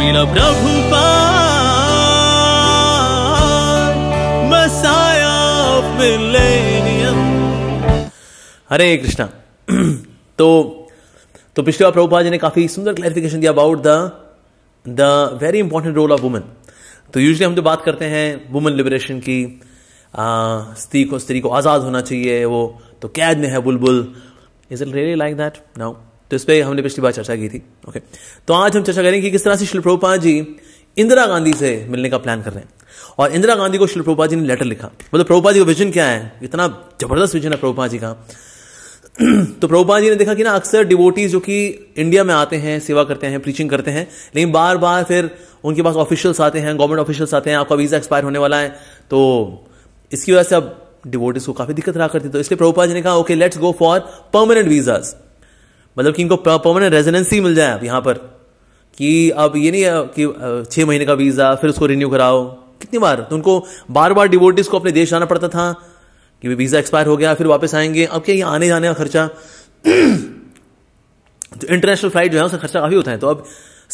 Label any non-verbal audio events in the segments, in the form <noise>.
श्रील हरे कृष्णा <clears throat> तो तो पिछले बार प्रभुपाद जी ने काफी सुंदर क्लैरिफिकेशन दिया about the the very important role of women तो यूजली हम जो बात करते हैं वुमेन लिबरेशन की स्त्री को स्त्री को आज़ाद होना चाहिए वो तो कैद में है बुलबुल is it really like that now तो इस पर हमने पिछली बार चर्चा की थी ओके तो आज हम चर्चा करेंगे कि किस तरह से शिल्प्रोपा जी इंदिरा गांधी से मिलने का प्लान कर रहे हैं और इंदिरा गांधी को शिल प्रभुपा जी ने लेटर लिखा मतलब प्रभुपा जी का विजन क्या है इतना जबरदस्त विजन है प्रभुपा जी का <clears throat> तो प्रभुपा जी ने देखा कि ना अक्सर डिवोटीज जो कि इंडिया में आते हैं सेवा करते हैं प्रीचिंग करते हैं लेकिन बार बार फिर उनके पास ऑफिशियल्स आते हैं गवर्नमेंट ऑफिशियल्स आते हैं आपका वीज़ा एक्सपायर होने वाला है तो इसकी वजह से अब डिवोटीज को काफ़ी दिक्कत रहा करती तो इसलिए प्रभुपा जी ने कहा okay let's go for permanent visas मतलब कि इनको परमानेंट रेजिडेंसी मिल जाए अब यहाँ पर कि अब ये नहीं है कि छः महीने का वीज़ा फिर उसको रिन्यू कराओ कितनी बार तो उनको बार बार डिवोटिस को अपने देश जाना पड़ता था कि वीज़ा एक्सपायर हो गया फिर वापस आएंगे अब क्या ये आने जाने का खर्चा <clears throat> तो इंटरनेशनल फ्लाइट जो है उसका खर्चा काफ़ी होता है तो अब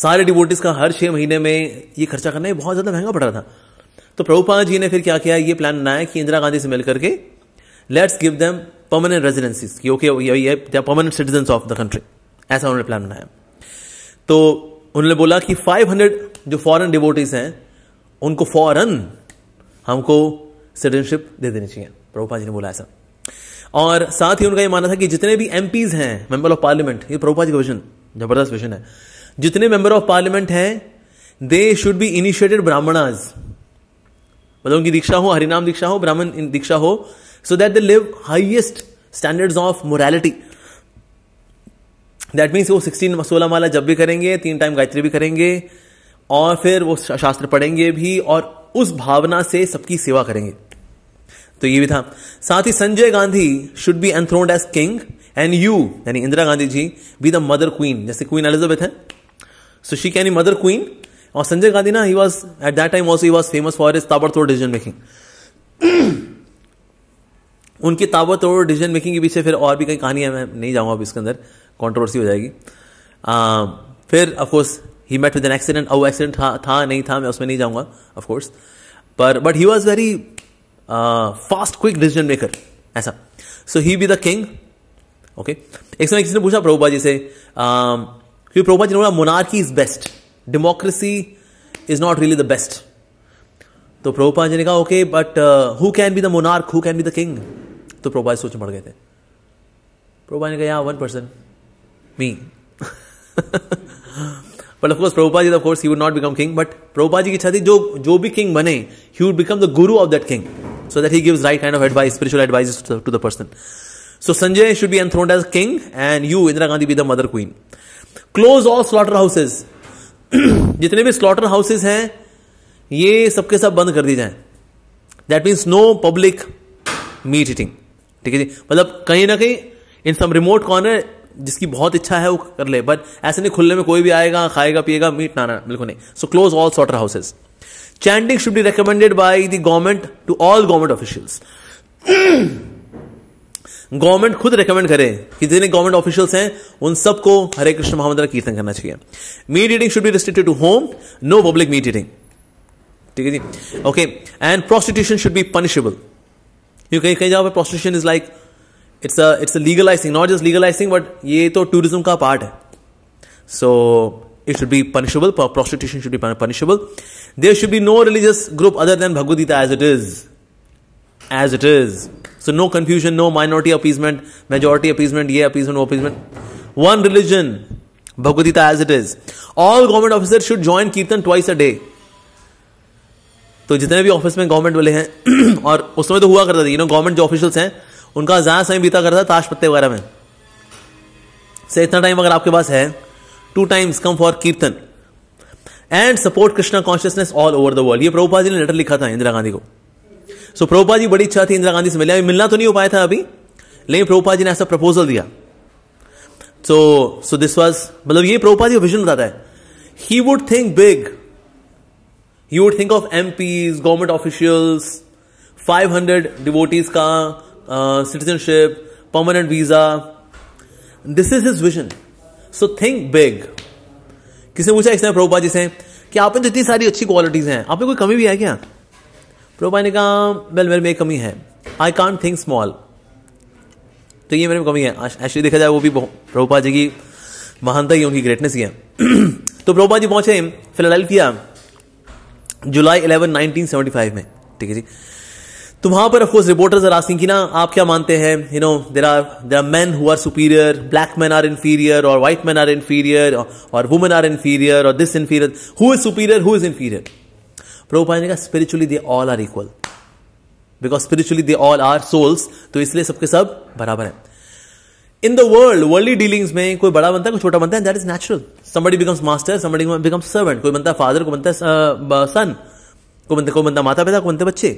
सारे डिवोटिस का हर छः महीने में ये खर्चा करना बहुत ज़्यादा महंगा पड़ रहा था तो प्रभुपाल जी ने फिर क्या किया ये प्लान बनाया कि इंदिरा गांधी से मिल करके let's give them permanent residencies की ओके ये permanent citizen of the country ऐसा उन्होंने प्लान बनाया तो उन्होंने बोला कि 500 जो फॉरेन डिवोटीज हैं उनको फॉरन हमको सिटीजनशिप दे देनी चाहिए प्रभुपा जी ने बोला ऐसा और साथ ही उनका यह मानना था कि जितने भी एमपीज हैं मेंबर ऑफ पार्लियामेंट ये प्रभुपा जी का विजन जबरदस्त विजन है जितने मेंबर ऑफ पार्लियामेंट हैं they should be initiated brahmanas मतलब उनकी दीक्षा हो हरिनाम दीक्षा हो ब्राह्मण दीक्षा हो so that they live highest standards of morality that means वो सिक्सटीन सोलह माला जब भी करेंगे तीन टाइम गायत्री भी करेंगे और फिर वो शास्त्र पढ़ेंगे भी और उस भावना से सबकी सेवा करेंगे तो ये भी था साथ ही Sanjay Gandhi should be enthroned as king and you यानी Indira Gandhi ji be the mother queen जैसे क्वीन एलिजाबेथ है so she can mother queen और संजय गांधी ना he was at that time also he was famous for is ताबड़तोड़ डिसीजन मेकिंग उनकी ताबत और decision making के पीछे फिर और भी कई कहानियाँ मैं नहीं जाऊँगा अब इसके अंदर कॉन्ट्रोवर्सी हो जाएगी आ, फिर of course he met with an accident और एक्सीडेंट था नहीं था मैं उसमें नहीं जाऊँगा ऑफकोर्स पर but he was very fast quick decision maker ऐसा so he be the king okay एक समय किसी ने पूछा प्रभुपा जी से क्योंकि प्रभुपा जी ने बोला monarchy is best democracy is not really the best तो प्रभुपा जी ने कहा okay but who can be the monarch who can be the king तो प्रोबाई सोच मर गए थे प्रोबाई ने कहा यहाँ one person me but of course Prabhupada ji of course he would not become king but Prabhupada ji की इच्छा थी जो जो भी किंग बने he would become the guru of that king so that he gives right kind of advice spiritual advice to the person so Sanjay should be enthroned as king and you Indira Gandhi be the mother queen close all slaughter houses जितने भी slaughter houses हैं ये सबके सब बंद कर दी जाए that means no public meat eating ठीक है जी मतलब कहीं ना कहीं इन सम रिमोट कॉर्नर जिसकी बहुत इच्छा है वो कर ले बट ऐसे नहीं खुले में कोई भी आएगा खाएगा पिएगा मीट ना ना बिल्कुल नहीं so close all slaughter houses chanting should be recommended by the government to all government officials government खुद रिकमेंड करे कि जितने गवर्नमेंट ऑफिशियल्स हैं उन सबको हरे कृष्ण महामंत्र कीर्तन करना चाहिए meat eating should be restricted to home no public meat eating ठीक है जी okay and prostitution should be punishable क्योंकि कहीं कहीं जगह पर prostitution is like it's it's a legalising not just legalising but ये तो टूरिज्म का पार्ट है so it should be punishable prostitution should be punishable there should be no religious group other than Bhagavad Gita as it is as it is so no confusion no minority appeasement majority appeasement ये appeasement वो appeasement one religion Bhagavad Gita as it is all government officer should join kirtan twice a day तो जितने भी office में government वाले हैं <clears throat> और उस समय तो हुआ करता था यू नो गवर्नमेंट जो ऑफिशियल्स हैं उनका ज़्यादा समय बीता करता था ताश पत्ते वगैरह में से इतना टाइम अगर आपके पास है two times come for kirtan and support Krishna consciousness all over the world ये प्रभुपा जी ने लेटर लिखा था इंदिरा गांधी को सो so, प्रभुपा जी बड़ी इच्छा थी इंदिरा गांधी से मिलने मिलना तो नहीं हो पाया था अभी लेकिन प्रभुपा जी ने ऐसा प्रपोजल दिया सो सो दिस वॉज मतलब ये प्रभुपा जी विजन बताता है he would think big you would think of MPs government officials hundred devotees का citizenship permanent visa this is his vision so think big ने पूछा इसने प्रभुपा जी से कि आप में तो इतनी सारी अच्छी क्वालिटीज हैं आप में कोई कमी भी है क्या प्रभुपा ने कहा वेल मेरे में कमी है आई कॉन्ट थिंक स्मॉल तो ये मेरे में कमी है एक्चुअली देखा जाए वो भी प्रभुपा जी की महानता ही उनकी ग्रेटनेस ही है <clears throat> तो प्रभुपा जी पहुंचे Philadelphia July eleven nineteen seventy five में ठीक है जी तो वहां पर ऑफकोर्स रिपोर्टर्स आर आस्किंग की ना आप क्या मानते हैं you know there are there are man who are superior black man are inferior और व्हाइट मैन आर इन्फीरियर और वुमेन आर इन्फीरियर और this inferior who is superior who is inferior Prabhupada ने कहा spiritually they all are equal because spiritually they all are souls तो इसलिए सबके सब बराबर है in the world worldly dealings में कोई बड़ा बनता है कोई छोटा बनता है that is natural somebody becomes master somebody becomes servant कोई बनता है फादर को बनता है सन uh, को बनता कोई बनता माता पिता को बनते बच्चे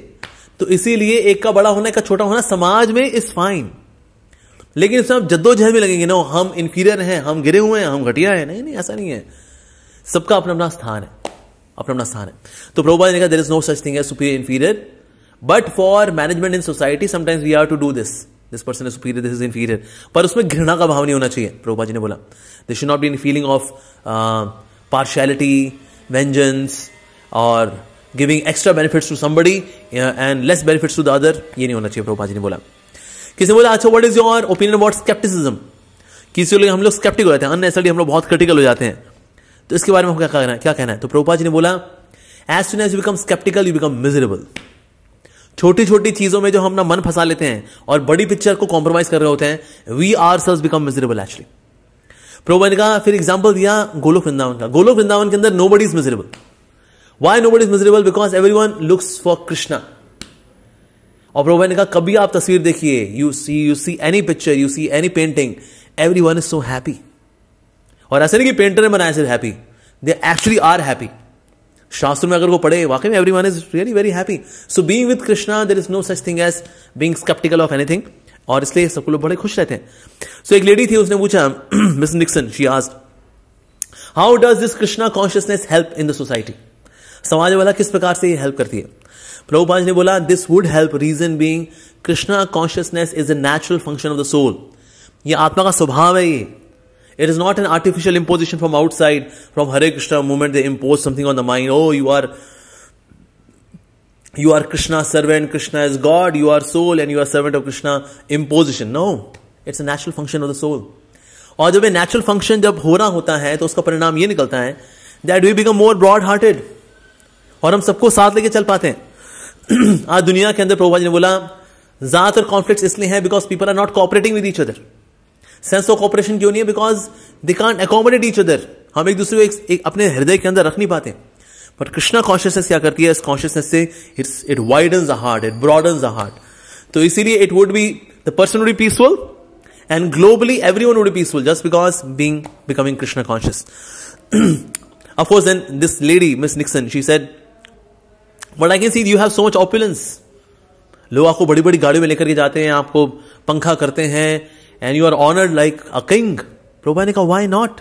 तो इसीलिए एक का बड़ा होना एक का छोटा होना समाज में इज फाइन लेकिन इसमें आप जद्दोजहद भी लगेंगे ना हम इन्फीरियर हैं हम गिरे हुए हैं हम घटिया हैं नहीं नहीं ऐसा नहीं है सबका अपना अपना स्थान है अपना अपना स्थान है तो प्रभुपाल ने कहा there is no such thing है superior inferior but for management in society sometimes we are to do this this person is superior this is inferior पर उसमें घृणा का भाव नहीं होना चाहिए प्रभुपा जी ने बोला this should not be in feeling of partiality vengeance और giving extra benefits to somebody and less benefits to the other ये नहीं होना चाहिए प्रभुपा जी ने बोला किसी ने बोला अच्छा what is your opinion about scepticism किसी लोग हम लोग स्केप्टिक हो जाते हैं अननेसरली हम लोग बहुत क्रिटिकल हो जाते हैं तो इसके बारे में क्या कहना है क्या कहना है तो प्रभुपा जी ने बोला as soon as you become sceptical you become miserable छोटी छोटी चीजों में जो हम ना मन फंसा लेते हैं और बड़ी पिक्चर को कॉम्प्रोमाइज कर रहे होते हैं we are selves become miserable actually proven का फिर एग्जाम्पल दिया गोलोक वृंदावन का गोलोक वृंदावन के अंदर nobody is miserable why nobody is miserable because everyone looks for Krishna और प्रभु ने कहा कभी आप तस्वीर देखिए you see you see any picture you see any painting everyone is so happy और ऐसे नहीं कि पेंटर ने बनाया सिर्फ happy they actually are happy शास्त्र में अगर वो पढ़े वाकई में everyone is really very happy so being with Krishna there is no such thing as being sceptical of anything और इसलिए सबको लोग बड़े खुश रहते हैं सो so, एक लेडी थी उसने पूछा मिस निक्सन शी आज how does this Krishna consciousness help in the society समाज वाला किस प्रकार से ये हेल्प करती है प्रभुपाज ने बोला this would help reason being Krishna consciousness is a natural function of the soul ये आत्मा का स्वभाव है ये it is not an artificial imposition from outside from Hare Krishna movement they impose something on the mind oh you are you are Krishna servant Krishna is God you are soul and you are servant of Krishna imposition no it's a natural function of the soul और जब ये natural function जब होना होता है तो उसका परिणाम ये निकलता है that we become more broad hearted और हम सबको साथ लेके चल पाते हैं <clears throat> आज दुनिया के अंदर प्रभुभा ने बोला ज्यादातर कॉन्फ्लिक्ट इसलिए हैं because people are not cooperating with each other sense of operation क्यों नहीं है because they can't accommodate each other हम एक दूसरे को एक, एक अपने हृदय के अंदर रख नहीं पाते बट कृष्णा कॉन्शियसनेस क्या करती है इस कॉन्शियसनेस से it's it widens a heart it broadens a heart तो इसीलिए it would be the person would be peaceful and globally everyone would peaceful just because being becoming Krishna conscious of course then this lady Miss Nixon she said but I can see you have so much opulence लोग आपको बड़ी बड़ी गाड़ियों में लेकर के जाते हैं आपको पंखा करते हैं and you are honoured like a king Prabhupada ने कहा why not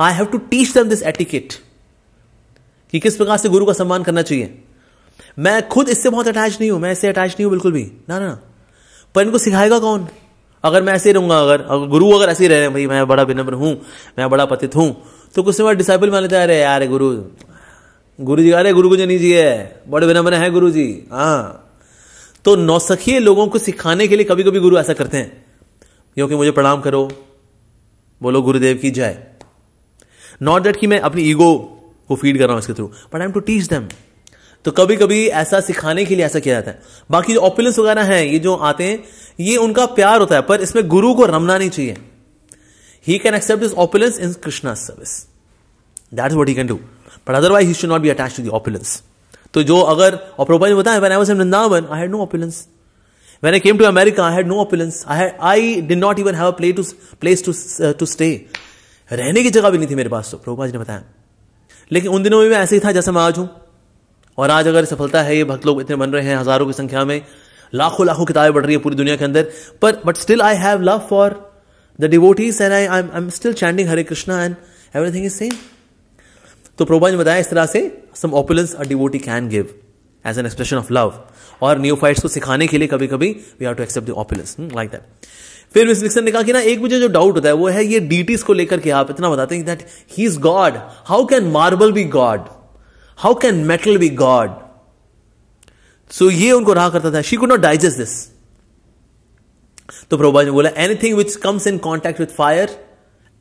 I have to teach them this etiquette कि किस प्रकार से गुरु का सम्मान करना चाहिए मैं खुद इससे बहुत अटैच नहीं हूं मैं इससे अटैच नहीं हूं बिल्कुल भी ना ना पर इनको सिखाएगा कौन अगर मैं ऐसे ही रहूंगा अगर, अगर गुरु अगर ऐसे ही रहे भाई मैं बड़ा विनम्र हूं मैं बड़ा पतित हूं तो कुछ समय डिसाइबल मान लेते अरे यार गुरु गुरु जी अरे गुरु जी जी है बड़े विनम्र है गुरु जी हाँ तो नौसखीय लोगों को सिखाने के लिए कभी कभी गुरु ऐसा करते हैं क्योंकि मुझे प्रणाम करो बोलो गुरुदेव की जय नॉट दैट कि मैं अपनी ईगो को फीड कर रहा हूं इसके through but I am to teach them तो कभी कभी ऐसा सिखाने के लिए ऐसा किया जाता है बाकी जो ऑपुलेंस वगैरह हैं ये जो आते हैं ये उनका प्यार होता है पर इसमें गुरु को रमना नहीं चाहिए he can accept this opulence in Krishna service that is what he can do but otherwise he should not be attach to the opulence तो जो अगर ऑपरोपाइज बताएं I Vrindavan I had no opulence When I came to America, I had no opulence. I had, I did not even have a place to, place to, uh, to stay. रहने की जगह भी नहीं थी मेरे पास तो प्रभुपाद जी ने बताया लेकिन उन दिनों में मैं ऐसे ही था जैसे मैं आज हूं और आज अगर सफलता है ये भक्त लोग इतने बन रहे हैं हजारों की संख्या में लाखों लाखों किताबें बढ़ रही है पूरी दुनिया के अंदर पर but still I have love for the devotees and I I am still chanting Hare Krishna and everything is same तो प्रोभा ने बताया इस तरह से some opulence a devotee can give as an expression of love और फाइट्स को सिखाने के लिए कभी कभी we have to accept the opulence like that फिर मिस विक्सन ने कहा कि ना एक मुझे जो डाउट होता है वो है ये डीटीज को लेकर के आप इतना बताते हैं that he is God how can marble be God how can metal be God so ये उनको रहा करता था she could not digest this तो प्रभुपाद ने बोला anything which comes in contact with fire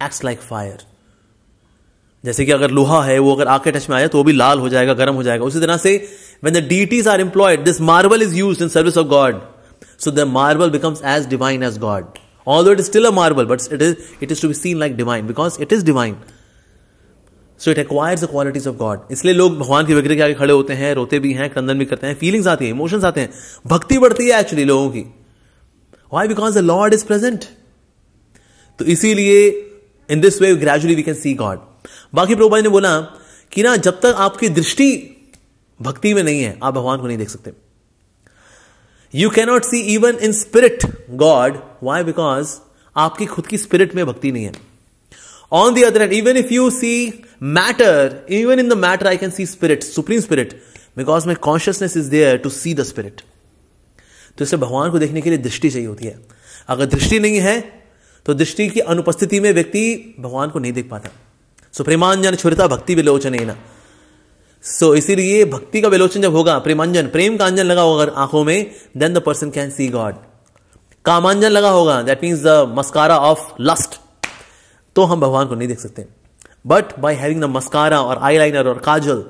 act like fire जैसे कि अगर लोहा है वो अगर आके टच में आया तो वो भी लाल हो जाएगा गर्म हो जाएगा उसी तरह से when the deities are employed this marble is use in service of God so the marble becomes as divine as God all it is still a marble but it is it is to be seen like divine because it is divine so it acquires the qualities of God इसलिए लोग भगवान की विग्रह के आगे खड़े होते हैं रोते भी हैं क्रंदन भी करते हैं फीलिंग्स आती है इमोशंस आते हैं भक्ति बढ़ती है एक्चुअली लोगों की why because the Lord is present तो इसीलिए in this way gradually we can see God बाकी भाई ने बोला कि ना जब तक आपकी दृष्टि भक्ति में नहीं है आप भगवान को नहीं देख सकते you cannot see even in spirit God why because आपकी खुद की स्पिरिट में भक्ति नहीं है on the other hand even if you see matter even in the matter I can see spirit supreme spirit because my consciousness is there to see the spirit तो इसे भगवान को देखने के लिए दृष्टि चाहिए होती है अगर दृष्टि नहीं है तो दृष्टि की अनुपस्थिति में व्यक्ति भगवान को नहीं देख पाता प्रेमांजन छुरीता भक्ति विलोचन है ना सो इसीलिए भक्ति का विलोचन जब होगा प्रेमांजन प्रेम का अंजन लगा होगा आंखों में then the person can see God कामांजन लगा होगा that means the mascara of lust तो हम भगवान को नहीं देख सकते but by having the mascara और आई लाइनर और kajal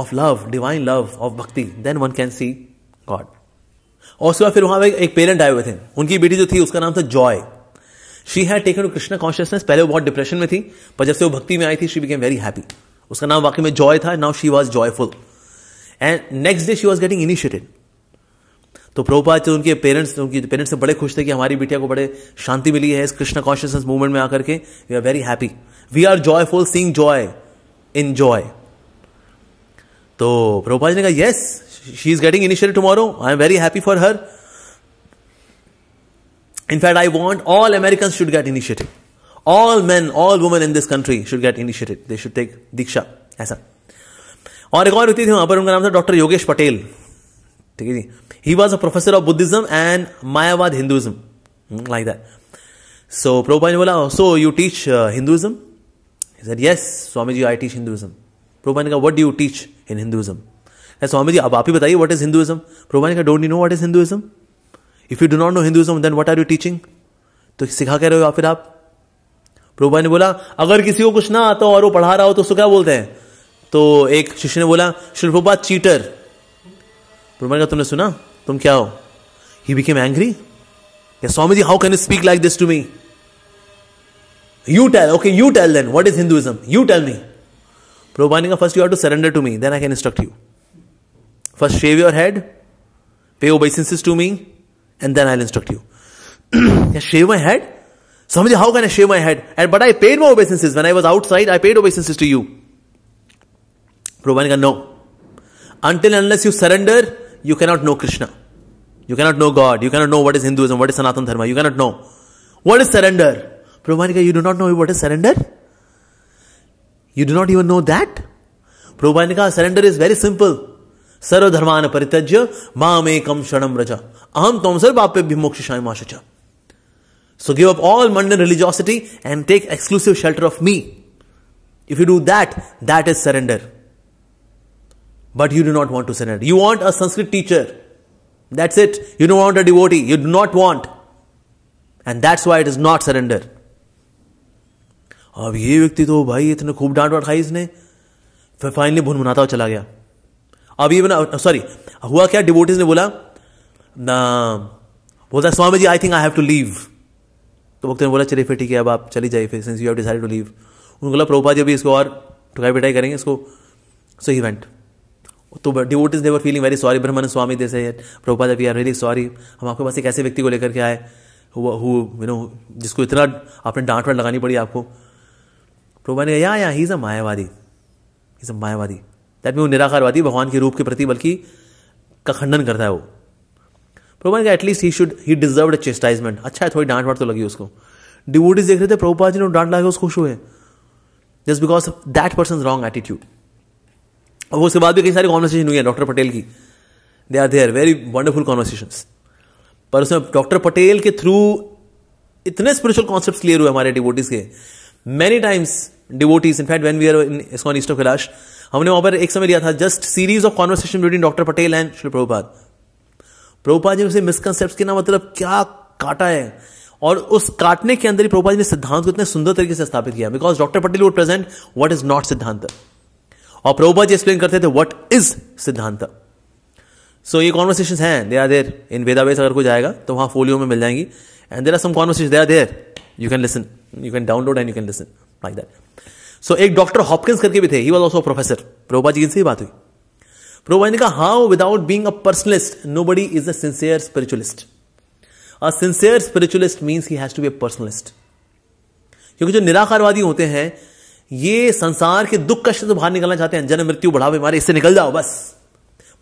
of love divine love of bhakti then one can see God और उसके बाद फिर वहां एक पेरेंट आए हुए थे उनकी बेटी जो थी उसका नाम था Joy she had taken to Krishna consciousness पहले वो बहुत डिप्रेशन में थी पर जैसे वो भक्ति में आई थी शी बिकेम वेरी हैप्पी उसका नाम वाकई में जॉय था now she was joyful and next day she was getting initiated तो प्रोपात उनके पेरेंट्स उनके पेरेंट्स से बड़े खुश थे कि हमारी बिटिया को बड़े शांति मिली है इस कृष्ण कॉन्शियसनेस मूवमेंट में आकर के we are very happy we are joyful seeing joy in joy तो प्रोपात ने कहा yes she is getting initial tomorrow I am very happy for her In fact, I want all Americans should get initiated. All men, all women in this country should get initiated. They should take diksha ऐसा और एक और व्यक्ति थे वहां पर उनका नाम था डॉक्टर योगेश पटेल ठीक है जी he was a professor of Buddhism and Mayavad Hinduism like that so Prabhupada ने बोला so you teach Hinduism sir yes Swami ji I teach Hinduism Prabhupada ने कहा what do you teach in Hinduism Swami ji अब आप ही बताइए वट इज हिंदुज्म प्रभुपा ने कहा don't you know what is Hinduism if you do not know Hinduism then what are you teaching तो सिखा कह रहे हो या फिर आप प्रभुभा ने बोला अगर किसी को कुछ ना आता हो और वो पढ़ा रहा हो तो उसको क्या बोलते हैं तो एक शिष्य ने बोला शिल्पा चीटर प्रभुभा ने तुमने सुना तुम क्या हो he became angry Swami ji how can you speak like this to me you tell okay you tell then what is Hinduism you tell me Prabhupada ने कहा first you have to surrender to me then I can instruct you first shave your head pay o obeisances to me and then I'll instruct you. <clears throat> shave my head? Swamiji, how can I shave my head? And but I paid my obeisances. When I was outside, I paid obeisances to you. Prabhupada, no. Until unless you surrender, you cannot know Krishna. You cannot know God. You cannot know what is Hinduism, what is Sanatana Dharma. You cannot know. What is surrender? Prabhupada, you do not know what is surrender? You do not even know that? Prabhupada, surrender is very simple. सर्वधर्मान परित्यज्य मामेकम शरण रज अहम तोमसर बापे मोक्ष so give up all mundane religiosity and take exclusive shelter of me if you do that that is surrender but you do not want to surrender you want a Sanskrit teacher that's it you do want a devotee you do not want and that's why it is not surrender अब ये व्यक्ति तो भाई इतने खूब डांट वाट खाई इसने फिर फाइनली भुन मुनाता चला गया अभी सॉरी हुआ क्या डिवोटिस ने बोला ना बोलता Swami ji I think I have to leave तो वक्त ने बोला चलिए फिर ठीक है अब आप चली जाइए फिर since you have decided to leave उनको बोला प्रभुपा जी अभी इसको और ठुकाई पिटाई करेंगे इसको सो ही वेंट तो devotee is there feeling very sorry Brahman Swami they जैसे Prabhupada ji are really sorry हम आपके पास एक ऐसे व्यक्ति को लेकर के आए हु यू नो जिसको इतना आपने डांट वाट लगानी पड़ी आपको प्रभुपा ने yeah yeah he is a Mayavadi is a Mayavadi that mean वो निराकारवादी भगवान के रूप के प्रति बल्कि का खंडन करता है वो प्रभुपाद का at least he should he deserve chastisement अच्छा है थोड़ी डांट वाट तो लगी उसको डिवोटीज देख रहे थे प्रभुपाद जी ने डांट लगा उस खुश हुए just because that person wrong attitude और उसके बाद भी कई सारी कॉन्वर्सेशन हुई है डॉक्टर पटेल की they are their very wonderful conversation पर उसमें डॉक्टर पटेल के थ्रू इतने स्पिरिचुअल कॉन्सेप्ट क्लियर हुए हमारे डिवोटीज के many times devotees in fact when we are in ISKCON east of Kailash हमने वहां पर एक समय लिया था just series of conversation between doctor Patel and Shri Prabhupad Prabhupad ji उसे मिसकनसेप्ट के ना मतलब क्या काटा है और उस काटने के अंदर ही प्रभुपाद जी ने सिद्धांत को इतने सुंदर तरीके से स्थापित किया because doctor Patel would present what is not siddhanta और प्रभुपाद जी एक्सप्लेन करते थे वट इज सिद्धांत सो ये कॉन्वर्सेशन है दे आर देर इन वेदाबेस अगर कोई जाएगा तो वहां फोलियो में मिल जाएंगी and there are some conversation they are there you can listen you can download and you can listen like that so so, एक डॉक्टर हॉपकिंस करके भी थे he was also professor Prabhupada ji इनसे ही बात हुई प्रोभा ने कहा how without being a personalist nobody is a sincere spiritualist a sincere spiritualist means he has to be a personalist क्योंकि जो निराकारवादी होते हैं ये संसार के दुख कष्ट से बाहर निकलना चाहते हैं जन्म मृत्यु बढ़ावे मारे इससे निकल जाओ बस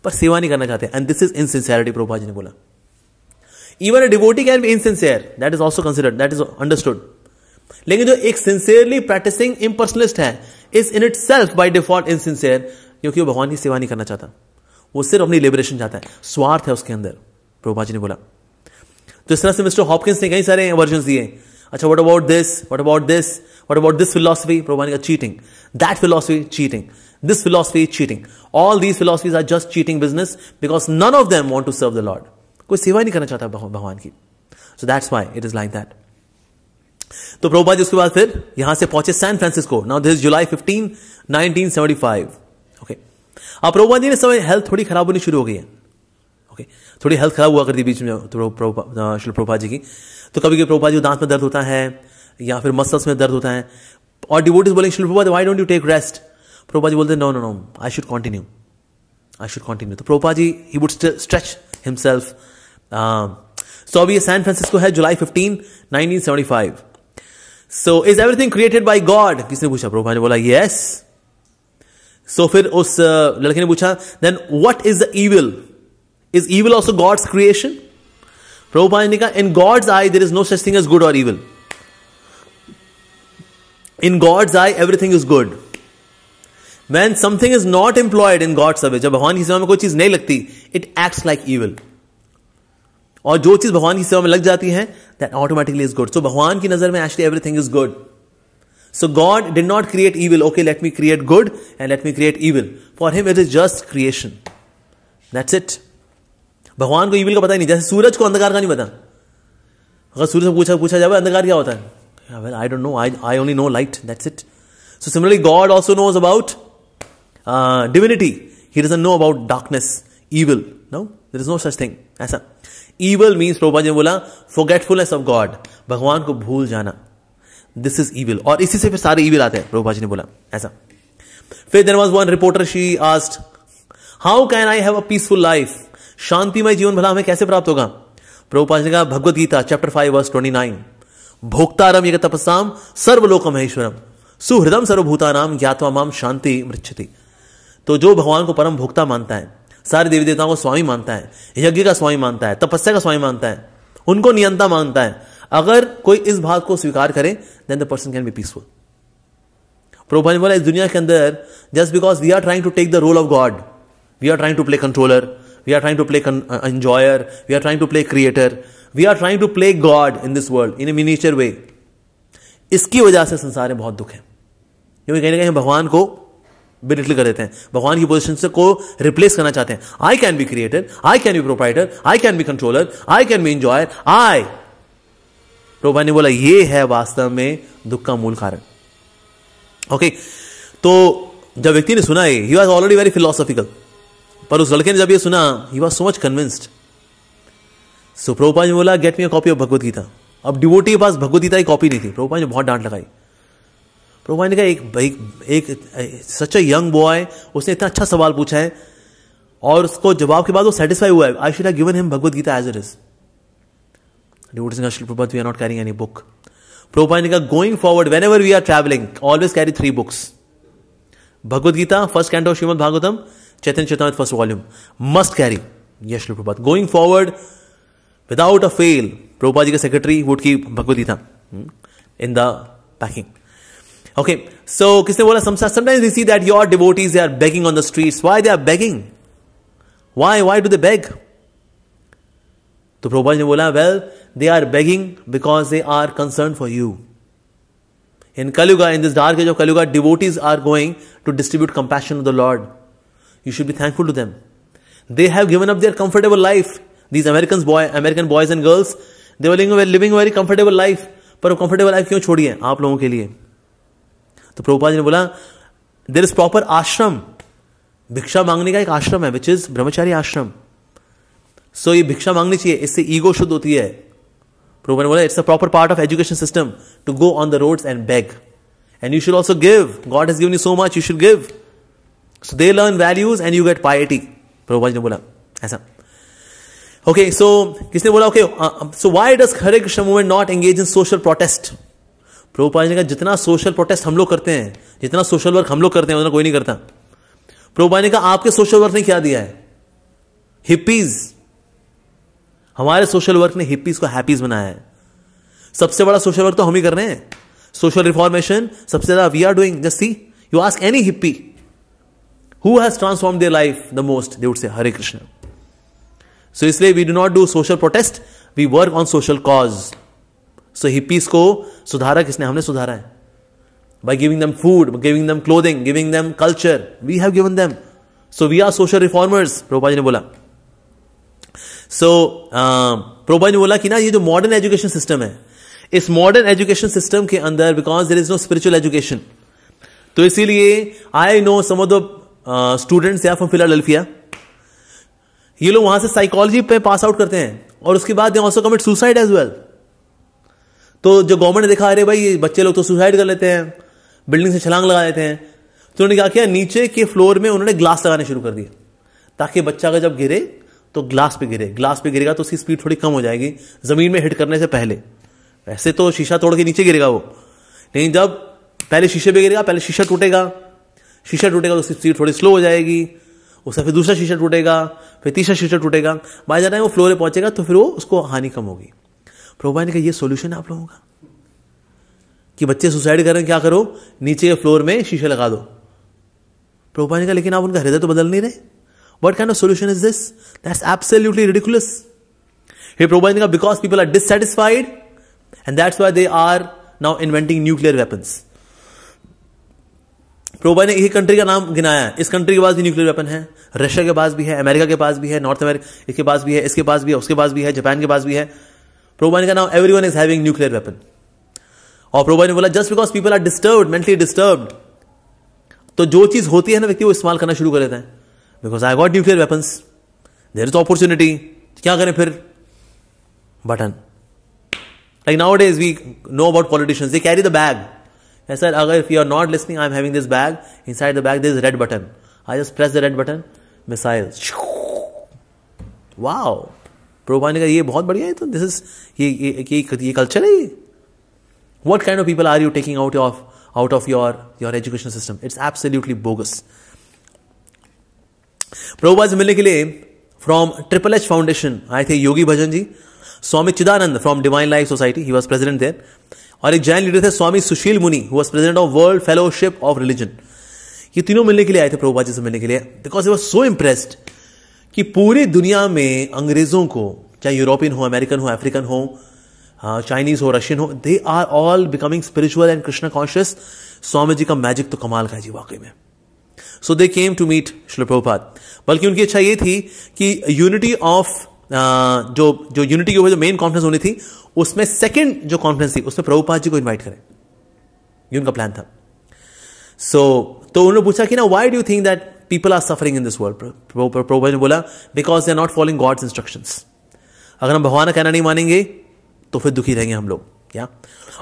पर सेवा नहीं करना चाहते and this is insincerity Prabhupada ji ने बोला even a devotee can be insincere that is also considered that is understood लेकिन जो एक सिंसियरली प्रैक्टिसिंग इम्पर्सनलिस्ट है is itself by default insincere क्योंकि वो भगवान की सेवा नहीं करना चाहता वो सिर्फ अपनी लिबरेशन चाहता है स्वार्थ है उसके अंदर प्रभुपा जी ने बोला तो इस तरह से मिस्टर हॉपकिंस ने कई सारे वर्जन दिए अच्छा what about this what about this what about this philosophy Prabhupada ने कहा cheating that philosophy cheating this philosophy cheating all these philosophies are just cheating business because none of them want to serve the Lord कोई सेवा नहीं करना चाहता भगवान की so that's why it is like that तो प्रभुपा जी उसके बाद फिर यहां से पहुंचे San Francisco now this July fifteen nineteen seventy five okay अब प्रभुपा जी ने समय हेल्थ थोड़ी खराब होनी शुरू हो गई है ओके okay. थोड़ी हेल्थ खराब हुआ करती बीच में शिल तो प्रभुपा जी की तो कभी कभी प्रभुपा जी को दांत में दर्द होता है या फिर मसल्स में दर्द होता है और डिवोटिस बोलेंगे Shrila Prabhupada why don't you take rest Prabhupada ji बोलते no no no I should continue I should continue तो Prabhupada ji he would stretch himself so अभी ये सैन फ्रांसिस्को है July fifteen nineteen seventy five so is everything created by God किसने पूछा प्रभुपा ने बोला yes so फिर उस uh, लड़के ने पूछा then what is the evil is evil also God's creation Prabhupada ने कहा in God's eye there is no such thing is good और evil in God's eye everything is good when something is not employed in God away जब भगवान की सेवा में कोई चीज नहीं लगती इट एक्ट्स लाइक इविल और जो चीज भगवान की सेवा में लग जाती है that automatically is good so भगवान की नजर में actually everything is good so God did not create evil okay let me create good and let me create evil for him it is just creation that's it भगवान को evil का पता ही नहीं जैसे सूरज को अंधकार का नहीं पता अगर सूरज से पूछा पूछा जाए अंधकार क्या होता है I don't know I I only know light that's it so similarly God also knows about divinity he doesn't know about darkness evil no there is no such thing ऐसा ईवल मीन्स प्रभुपा जी ने बोला फोगेटफुलनेस of God भगवान को भूल जाना this is evil और इसी से फिर सारे ईविल आते हैं प्रभुपा जी ने बोला ऐसा फिर there was one reporter she asked how can I have a peaceful life शांतिमय जीवन भला हमें कैसे प्राप्त होगा प्रभुपा जी ने कहा Bhagavad Gita chapter five verse twenty nine भोक्तारम ये तपस्साम सर्वलोकम ईश्वरम सुहृदम सर्वभूता नाम ज्ञातवा माम शांति मृक्षति तो जो भगवान को परम भोक्ता मानता है सारे देवी देवताओं को स्वामी मानता है यज्ञ का स्वामी मानता है तपस्या का स्वामी मानता है उनको नियंता मानता है अगर कोई इस बात को स्वीकार करे then the person can be peaceful Prabhupada ने बोला इस दुनिया के अंदर just because we are trying to take the role of God we are trying to play controller we are trying to play enjoyer we are trying to play creator we are trying to play God in this world in a miniature way इसकी वजह से संसार में बहुत दुख है क्योंकि कहीं ना कहीं भगवान को बेरिटल कर देते हैं भगवान की पोजिशन से को रिप्लेस करना चाहते हैं I can be creator I can be proprietor I can be controller I can be enjoyer I Prabhupada ने बोला ये है वास्तव में दुख का मूल कारण ओके तो जब व्यक्ति ने सुना he was already very philosophical पर उस लड़के ने जब ये सुना he was so much convinced so Prabhupad ने बोला get me a copy of Bhagavad Gita अब डिवोटी के पास भगवदगीता की कॉपी नहीं थी प्रोपा ने बहुत डांट लगाई भगवान ने कहा एक एक, एक, एक सच अ यंग बॉय उसने इतना अच्छा सवाल पूछा है और उसको जवाब के बाद वो सेटिस्फाई हुआ है I should given him Bhagavad Gita as it is devotees का Shri Prabhupad we are not carrying any book Prabhupad ने कहा going forward whenever we are travelling always carry three books Bhagavad Gita first canto of Shrimad Bhagavatam Chaitanya चेतन फर्स्ट वॉल्यूम मस्ट कैरी यह श्री going forward without a fail Prabhupada ji का secretary would keep Bhagavad Gita in the packing okay so किसने बोला sometimes we see that your devotees are begging on the streets why they are begging why why do they beg तो प्रभुपाद ने बोला well they are begging because they are concern for you in Kaliyuga in this dark age of Kaliyuga devotees are going to distribute compassion of the lord you should be thankful to them they have given up their comfortable life these American boy American boys and girls they living very comfortable life पर comfortable life क्यों छोड़िए आप लोगों के लिए तो प्रभुपाद जी ने बोला देर इज प्रॉपर आश्रम भिक्षा मांगने का एक आश्रम है विच इज ब्रह्मचारी आश्रम सो so, ये भिक्षा मांगनी चाहिए इससे ईगो शुद्ध होती है प्रभुपाद ने बोला it's a proper part of education system to go on the roads and beg and you should also give God has given you so much you should give so they learn values and you get piety Prabhupada ji ने बोला ऐसा okay okay, so so, किसने बोला okay so why does Hare Krishna movement not engage in social protest Prabhupada ji ने कहा जितना social protest हम लोग करते हैं जितना सोशल वर्क हम लोग करते हैं उतना कोई नहीं करता प्रभुपाल ने कहा आपके सोशल वर्क ने क्या दिया है हिप्पीज हमारे सोशल वर्क ने हिप्पीज को हैप्पीज बनाया है सबसे बड़ा सोशल वर्क तो हम ही कर रहे हैं सोशल रिफॉर्मेशन सबसे ज्यादा we are doing just see you ask any hippie who has transform their life the most they would say Hare Krishna so इसलिए we do not do social protest we work on social cause so hippies को सुधारा किसने हमने सुधारा है by giving them food, giving them clothing, giving them culture. We have given them. So we are social reformers, Prabhupada ने बोला So uh, Prabhupada ने बोला कि ना ये जो modern education system है इस modern education system के अंदर because there is no spiritual education. तो इसीलिए I know some of the uh, students they are from Philadelphia. ये लोग वहां से साइकोलॉजी पे पास आउट करते हैं और उसके बाद they also commit suicide as well तो जो गवर्नमेंट ने देखा अरे भाई बच्चे लोग तो सुसाइड कर लेते हैं बिल्डिंग से छलांग लगा देते हैं तो उन्होंने क्या किया नीचे के फ्लोर में उन्होंने ग्लास लगाने शुरू कर दिए ताकि बच्चा अगर जब गिरे तो ग्लास पे गिरे ग्लास पे गिरेगा तो उसकी स्पीड थोड़ी कम हो जाएगी ज़मीन में हिट करने से पहले वैसे तो शीशा तोड़ के नीचे गिरेगा वो लेकिन जब पहले शीशे पे गिरेगा पहले शीशा टूटेगा शीशा टूटेगा तो उसकी स्पीड थोड़ी स्लो हो जाएगी उससे फिर दूसरा शीशा टूटेगा फिर तीसरा शीशा टूटेगा बाई जाना है वो फ्लोर पर पहुंचेगा तो फिर वो उसको हानि कम होगी प्रभुपा ने कहा ये सोल्यूशन आप लोगों का कि बच्चे सुसाइड करें क्या करो नीचे के फ्लोर में शीशे लगा दो प्रभुपा ने कहा लेकिन आप उनका हृदय तो बदल नहीं रहे what kind of solution is this that's absolutely ridiculous हे प्रोभा ने कहा because people are dissatisfied and that's why they are now inventing nuclear weapons Prabhupada ने यही कंट्री का नाम गिनाया इस कंट्री के पास भी न्यूक्लियर वेपन है रशिया के पास भी है अमेरिका के पास भी है नॉर्थ अमेरिका इसके पास भी है इसके पास भी है उसके पास भी है जापान के पास भी है प्रोबाइन का now everyone is having nuclear weapon और प्रोबाइन ने बोला just because people are disturb mentally disturb तो जो चीज होती है ना व्यक्ति वो इस्तेमाल करना शुरू कर देते हैं because I got nuclear weapons there is opportunity क्या करें फिर button like now days we know about politicians they carry the bag sir अगर if you are not not I am having this bag inside the bag this red button I just press the red button missile Wow. Prabhupada ने कहा ये बहुत बढ़िया है तो this is ये ये ये, ये कल्चर है ये what kind of people are you taking out of out of your your education system it's absolutely bogus Prabhupada से मिलने के लिए फ्रॉम ट्रिपल एच फाउंडेशन आए थे Yogi Bhajan ji Swami Chidananda from Divine Life Society he was president there और एक जैन लीडर थे Swami Sushil Muni who was president of World Fellowship of Religion ये तीनों मिलने के लिए आए थे प्रभुपा जी से मिलने के लिए because he was so impressed कि पूरी दुनिया में अंग्रेज़ों को चाहे यूरोपियन हो अमेरिकन हो अफ्रीकन हो हाँ, चाइनीज हो रशियन हो they are all becoming spiritual and Krishna conscious Swami ji का मैजिक तो कमाल का है जी वाकई में सो दे केम टू मीट श्लोपात बल्कि उनकी इच्छा ये थी कि यूनिटी ऑफ uh, जो जो यूनिटी के ऊपर जो मेन कॉन्फ्रेंस होनी थी उसमें सेकेंड जो कॉन्फ्रेंस थी उसमें प्रभुपाद जी को इन्वाइट करें ये उनका प्लान था सो so, तो उन्होंने पूछा कि ना why do think that people are suffering in this world Prabhu ने बोला because they are not following God's instructions अगर हम भगवान का कहना नहीं मानेंगे तो फिर दुखी रहेंगे हम लोग क्या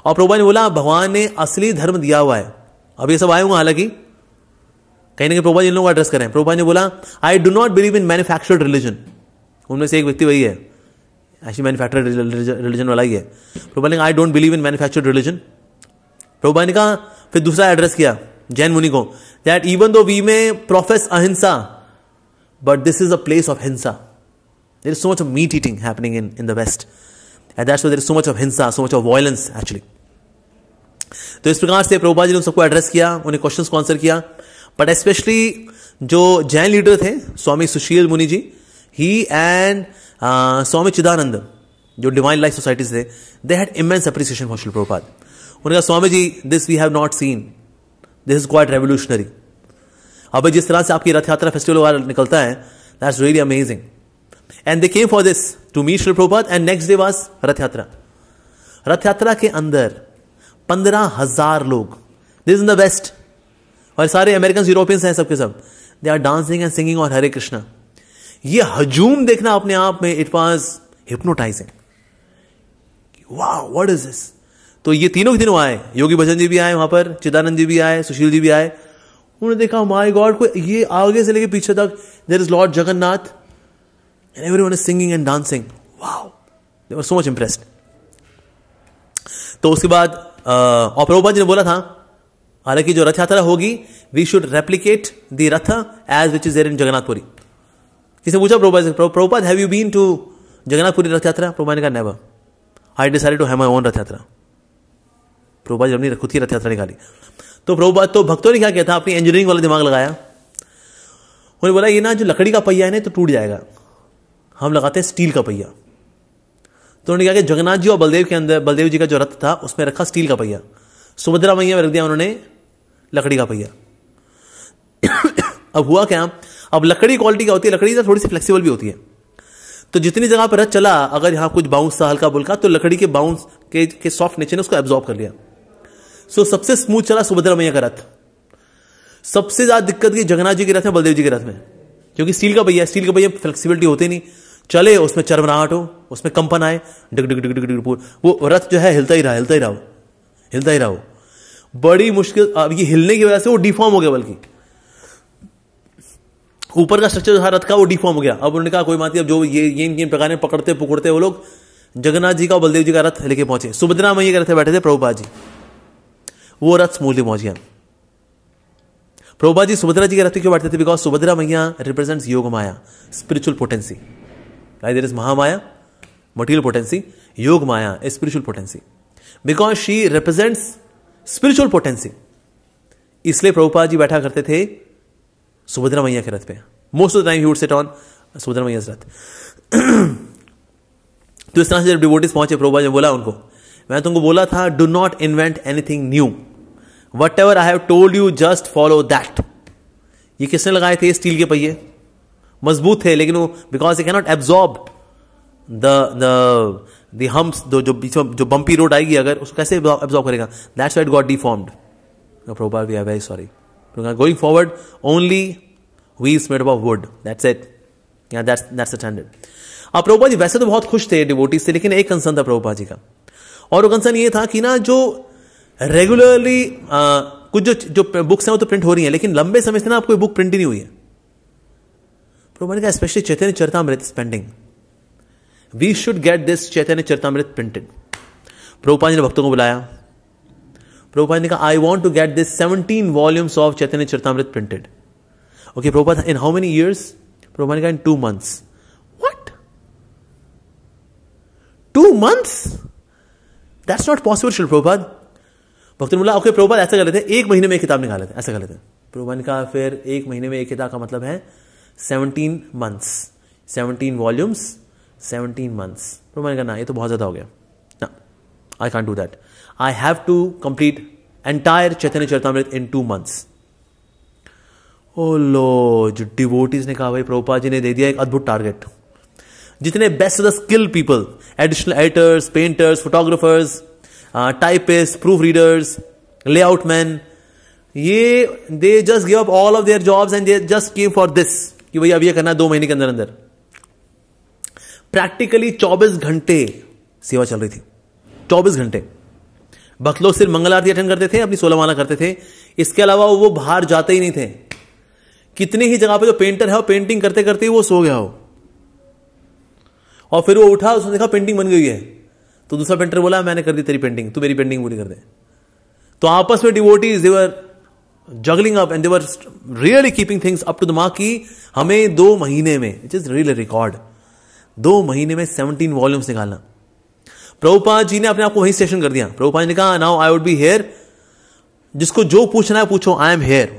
और प्रभु ने बोला भगवान ने असली धर्म दिया हुआ है अब ये सब आए हुए हालांकि कहीं ना कहीं प्रभा जी लोगों को एड्रेस करें प्रभा ने बोला I do not believe in manufactured religion उनमें से एक व्यक्ति वही है ऐसी मैन्युफैक्चर्ड रिलीजन वाला ही है प्रभा ने I don't believe in manufactured religion Prabhupada ने कहा फिर दूसरा एड्रेस किया जैन मुनि को that even though we may profess ahimsa but this is a place of himsa there is so much of meat eating happening in in the West and that's there is so much of himsa so much of violence actually तो इस प्रकार से प्रभुपा जी ने सबको address किया उन्हें question को answer किया बट स्पेशली जो जैन लीडर थे स्वामी सुशील मुनि जी ही एंड uh, स्वामी चिदानंद जो डिवाइन लाइफ सोसाइटीज थे they had immense appreciation for Shri Prabhupada उन्होंने कहा Swami ji this we have not seen this is quite revolutionary अब जिस तरह से आपकी रथ यात्रा फेस्टिवल वगैरह निकलता है that's really amazing and they came for this to me Shri Prabhupada and next day was Rath Yatra रथ यात्रा के अंदर पंद्रह हजार लोग दिस इज द बेस्ट और सारे अमेरिकन यूरोपियंस हैं सबके सब they are dancing and singing और हरे कृष्णा ये हजूम देखना अपने आप में इट वॉज हिप्नोटाइजिंग वाह व्हाट इज दिस तो ये तीनों ही दिन आए योगी भजन जी भी आए वहां पर चिदानंद जी भी आए सुशील जी भी आए उन्होंने देखा माई गॉड को ये आगे से लेके पीछे तक there is Lord Jagannath and everyone is singing and dancing wow they were so much impressed तो उसके बाद अपरूपा जी ने बोला था हालांकि जो रथ यात्रा होगी we should replicate the Rath as which is there in Jagannath Puri किसी पूछा प्रभुपा से Prabhupada have you been to Jagannath Puri Rath Yatra Prabhupada ने कहा never I decided to have my own Rath Yatra Prabhupada जी खुद ही रथ यात्रा निकाली तो प्रभुपाद तो भक्तों ने क्या किया था अपनी इंजीनियरिंग वाला दिमाग लगाया उन्होंने बोला ये ना जो लकड़ी का पहिया है ना तो टूट जाएगा हम लगाते हैं स्टील का पहिया तो उन्होंने कहा कि जगन्नाथ जी और बलदेव के अंदर बलदेव जी का जो रथ था उसमें रखा स्टील का पहिया सुभद्रा मैया में रख दिया उन्होंने लकड़ी का पहिया अब हुआ क्या अब लकड़ी क्वालिटी क्या होती है लकड़ी तो थोड़ी सी फ्लेक्सिबल भी होती है तो जितनी जगह पर रथ चला अगर यहाँ कुछ बाउंस था हल्का बुल्का तो लकड़ी के बाउंस के, के सॉफ्ट नेचर ने उसको एब्जॉर्ब कर लिया सो सबसे स्मूथ चला सुभद्रा मैया का रथ सबसे ज्यादा दिक्कत की जगन्नाथ जी के रथ में बलदेव जी के रथ में क्योंकि स्टील का भैया स्टील का भैया फ्लेक्सिबिलिटी होती नहीं चले उसमें चरमराहट हो उसमें कंपन आए डिग डिग डिग डिग डिग वो रथ जो है हिलता ही रहा हिलता ही रहा हिलता ही रहा बड़ी मुश्किल अब ये हिलने की वजह से वो डिफॉर्म हो गया बल्कि ऊपर का स्ट्रक्चर जो रथ का वो डिफॉर्म हो गया अब उन्होंने कहा कोई बात नहीं अब जो ये ये इनके प्रकार पकड़ते पकड़ते वो लोग जगन्नाथ जी का बलदेव जी का रथ लेके पहुंचे सुभद्रा मैया के रथ बैठे थे प्रभुपा जी वो रथ मूल्य मौजिया प्रभुभा जी सुभद्रा जी के रथ क्यों बैठते थे because Subhadra Maiya represents Yogmaya spiritual potency like there is Mahamaya material potency Yogmaya spiritual potency because she represents spiritual potency इसलिए प्रभुपा जी बैठा करते थे सुभद्रा मैया के रथ पे most of the time he would set on Subhadra Maiya रथ <clears throat> तो इस तरह से जब डिवोटिस पहुंचे प्रभुपा जी बोला उनको मैं तुमको बोला था do not invent anything new whatever I have told you just follow that ये किसने लगाए थे स्टील के पहिए मजबूत थे लेकिन वो because they cannot absorb the the जो बीच में जो बंपी रोड आएगी अगर उसको कैसे एब्जॉर्ब करेगा that's why it got deformed Prabhupada we are very sorry going forward only we is made of wood that's it या दैट्स दैट्स स्टैंडर्ड अब प्रभुपा जी वैसे तो बहुत खुश थे डिवोटी से लेकिन एक कंसर्न था प्रभुपा जी का और वो कंसर्न ये था कि ना जो रेगुलरली uh, कुछ जो जो बुक्स हैं वो तो प्रिंट हो रही हैं लेकिन लंबे समय से ना आपको बुक प्रिंट ही नहीं हुई है प्रभु ने कहा especially Chaitanya Charitamrita spending we should get this Chaitanya Charitamrita printed Prabhupada ji ने भक्तों को बुलाया प्रभुपाद ने कहा I want to get this seventeen volumes of Chaitanya Charitamrita printed okay Prabhupada in how many years Prabhupada ने कहा in two months what two months that's not possible should Prabhupada भक्त ने बोला ओके प्रभुपाद ऐसा कर लेते हैं एक महीने में एक किताब निकाल लेते हैं ऐसा कर लेते हैं प्रभुपाद ने कहा फिर एक महीने में एक किताब का मतलब है seventeen months seventeen volumes seventeen months Prabhupada ने कहा ना ये तो बहुत ज़्यादा हो गया ना I can't do that I have to complete entire Chaitanya Charitamrita in two months ओ लो जो डिवोटीज ने कहा भाई प्रभुपा जी ने दे दिया एक अद्भुत टारगेट जितने best the skill people additional editors painters photographers typists proofreaders layout man ये they just give up all of their jobs and they just came for this कि भाई अब ये करना है दो महीने के अंदर अंदर प्रैक्टिकली 24 घंटे सेवा चल रही थी 24 घंटे भक्त लोग सिर्फ मंगल आरती अटेंड करते थे अपनी सोलह माला करते थे इसके अलावा वो बाहर जाते ही नहीं थे कितने ही जगह पे जो पेंटर है वो पेंटिंग करते करते ही वो सो गया हो और फिर वो उठा उसने देखा पेंटिंग बन गई है तो दूसरा पेंटर बोला मैंने कर दी तेरी पेंटिंग तू मेरी पेंटिंग पूरी कर दे तो आपस में is they're juggling up and they're really keeping things up to the mark की हमें दो महीने में इट इज रियल रिकॉर्ड दो महीने में सेवनटीन वॉल्यूम्स निकालना प्रभुपाद जी ने अपने आपको वही वहीं स्टेशन कर दिया प्रभुपाद जी ने कहा now I would be here जिसको जो पूछना है पूछो आई एम हेयर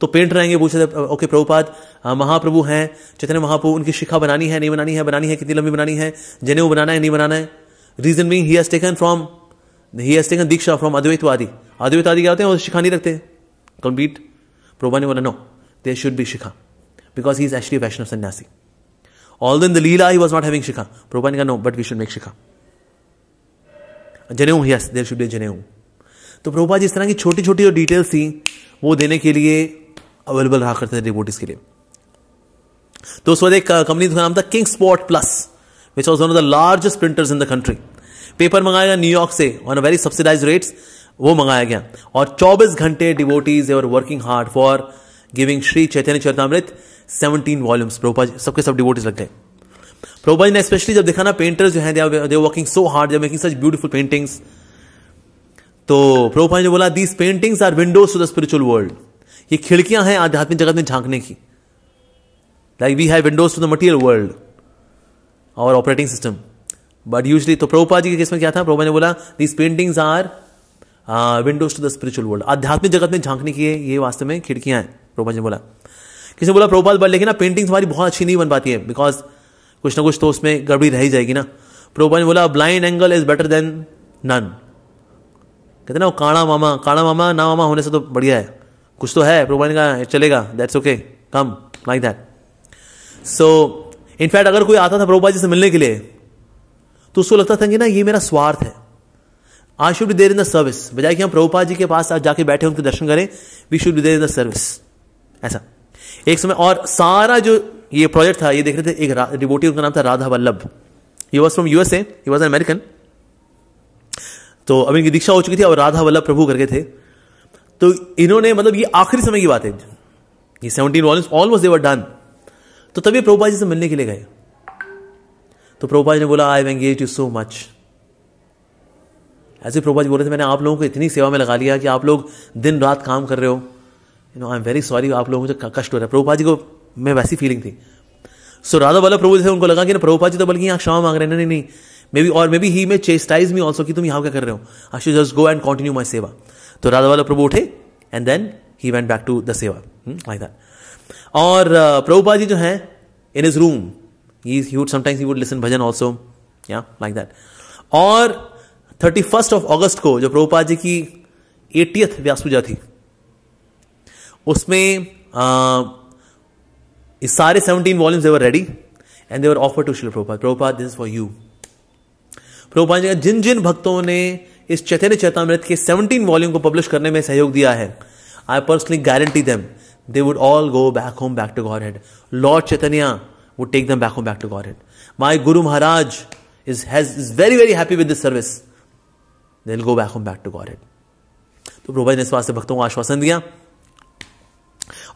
तो पेंट रहेंगे पूछे थे ओके प्रभुपाद महाप्रभु हैं चैतन्य महाप्रभु उनकी शिखा बनानी है नहीं बनानी है बनानी है कितनी लंबी बनानी है जनेऊ बनाना है नहीं बनाना है reason being he taken from he has taken दीक्षा फ्रॉम अद्वैतवादी अद्वैतवादी क्या होते हैं वो शिखा नहीं रखते कंप्लीट प्रोबा ने बोला no they should be shikha because he is actually Vaishnava sannyasi all then the leela he was not having shikha Prabhupada ने कहा no but we should make shikha janeu yes there should B जनेऊ तो प्रभुपा जिस तरह की छोटी छोटी जो डिटेल्स थी वो देने के लिए अवेलेबल रहा करते थे डिबोटिस के लिए तो उस वक्त एक कंपनी uh, का नाम था Kingsport press which was one of the largest printers in the country paper मंगाया गया न्यूयॉर्क से on a very subsidize rates वो मंगाया गया और 24 घंटे devotees ever working hard for giving Shri Chaitanya Charitamrita seventeen volumes Prabhupada सबके सब डिवोटीज लग गए प्रोपा ने स्पेशली जब देखा ना पेंटर्स जो है they working so hard they making such beautiful paintings तो प्रोपा ने बोला these paintings are windows to the spiritual world ये खिड़कियां हैं आध्यात्मिक जगत में झांकने की like we have windows to the material world और ऑपरेटिंग सिस्टम बट यूजली तो प्रभुपा जी के केस में क्या था प्रभुपा ने बोला these paintings are windows to the spiritual world आध्यात्मिक जगत में झांकने की ये वास्तव में खिड़कियां हैं प्रभुपा जी ने बोला किसी ने बोला प्रभुपाल बट लेकिन ना पेंटिंग्स हमारी बहुत अच्छी नहीं बन पाती है बिकॉज कुछ ना कुछ तो उसमें गड़बड़ी रह जाएगी ना प्रभुपा ने बोला blind uncle is better than none कहते ना वो काड़ा मामा काड़ा मामा ना मामा होने से तो बढ़िया है कुछ तो है प्रभुपा ने कहा चलेगा that's okay come like that so in fact अगर कोई आता था प्रभुपा जी से मिलने के लिए तो उसको लगता था कि ना ये मेरा स्वार्थ है I should be there in the service बजाय कि हम प्रभुपा जी के पास आज जाके बैठे उनके दर्शन करें we should be there in the service ऐसा एक समय और सारा जो ये प्रोजेक्ट था ये देख रहे थे एक रिबोटी उनका नाम था राधा वल्लभ ये वॉज फ्रॉम यूएसए ये वॉज एन अमेरिकन तो अब इनकी दीक्षा हो चुकी थी और राधा वल्लभ प्रभु करके थे तो इन्होंने मतलब ये आखिरी समय की बात है ये seventeen volumes all was there done तो तभी प्रभुपा जी से मिलने के लिए गए तो प्रभुपा जी ने बोला I engage you so much ऐसे प्रभुपा जी बोल रहे थे मैंने आप लोगों को इतनी सेवा में लगा लिया कि आप लोग दिन रात काम कर रहे हो you know I am very sorry आप लोगों को कष्ट हो रहा है प्रभुपा जी को मैं वैसी फीलिंग थी सो so, राधा वाला प्रभु थे उनको लगा कि ना प्रभुपा जी तो बल्कि यहाँ क्षमा मांग रहे हैं नहीं नहीं मे बी और may be he may chastise me also कि तुम यहाँ क्या कर रहे हो I should just go and continue my seva तो राधा वाला प्रभु उठे and then he went back to the seva like hmm, that और uh, प्रभुपा जी जो है in his room He, he would sometimes he would listen bhajan also या लाइक दैट और thirty first of August को जो प्रभुपाद जी की एटीएथ व्यास पूजा थी उसमें इस सारे seventeen volumes they were ready and they were offer to Srila Prabhupada Prabhupada this for you Prabhupada ji का जिन जिन भक्तों ने इस चैतन्य चैतामृत के सेवनटीन वॉल्यूम को पब्लिश करने में सहयोग दिया है I personally guarantee them they would all go back home back to Godhead Lord Chaitanya वो take them back them back to back to my guru Maharaj is has is very very happy with this service then go back home back to to Godhead. तो प्रभा जी ने इस वास्ते भक्तों को आश्वासन दिया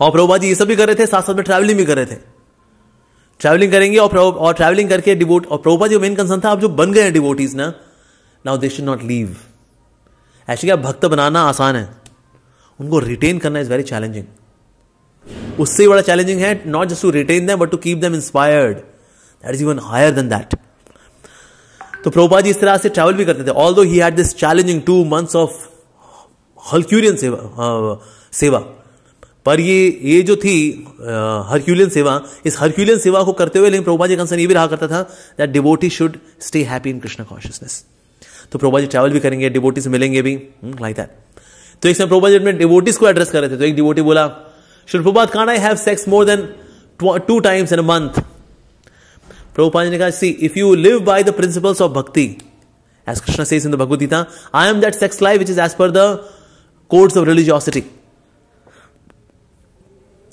और प्रभा जी ये सब भी कर रहे थे साथ साथ में ट्रैवलिंग भी कर रहे थे ट्रैवलिंग करेंगे और और ट्रैवलिंग करके डिवोट और प्रभुपा जी मेन कंसर्न था आप जो बन गए हैं डिवोटीज ना now they should not leave ऐसे क्या भक्त बनाना आसान है उनको रिटेन करना इज वेरी चैलेंजिंग उससे ही बड़ा चैलेंजिंग है not just to retain them but to keep them inspired that is even higher than that तो प्रोपा जी इस तरह से ट्रैवल भी करते थे although he had this challenging two months of Herculean seva आ, हाँ, सेवा पर ये ये जो थी हरक्यूलियन सेवा इस हरक्यूलियन सेवा को करते हुए लेकिन प्रभुपा जी कंसर्न ये भी रहा करता था that devotee should stay happy in Krishna consciousness तो प्रभुपा जी ट्रैवल भी करेंगे डिवोटी से मिलेंगे भी लाइक hmm, दैट तो एक समय प्रभुपा जी अपने डिवोटीज को एड्रेस कर रहे थे तो एक डिवोटी बोला Should Prabhupada, can't I have sex more than tw- two times in a month? Prabhupada ne kaha, see, if you live by the principles of bhakti, as Krishna says in the Bhagavad Gita, I am that sex life which is as per the codes of religiosity.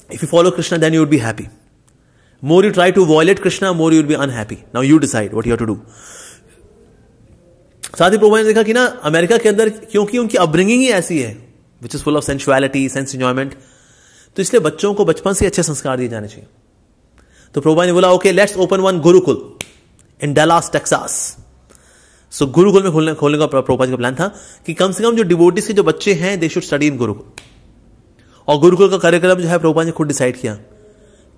If you follow Krishna, then you would be happy. More you try to violate Krishna, more you will be unhappy. Now you decide what you have to do. साथ ही प्रोवाइन ने कहा कि ना America के अंदर क्योंकि उनकी upbringing ही ऐसी है which is full of sensuality sense enjoyment तो इसलिए बच्चों को बचपन से अच्छे संस्कार दिए जाने चाहिए तो प्रभुभा ने बोला okay let's open one gurukul in Dallas Texas so गुरुकुल में खोलने खोलने का प्रोभा जी का प्लान था कि कम से कम जो डिवोटिस के जो बच्चे हैं they should study in gurukul और गुरुकुल का कार्यक्रम जो है प्रोभा ने खुद डिसाइड किया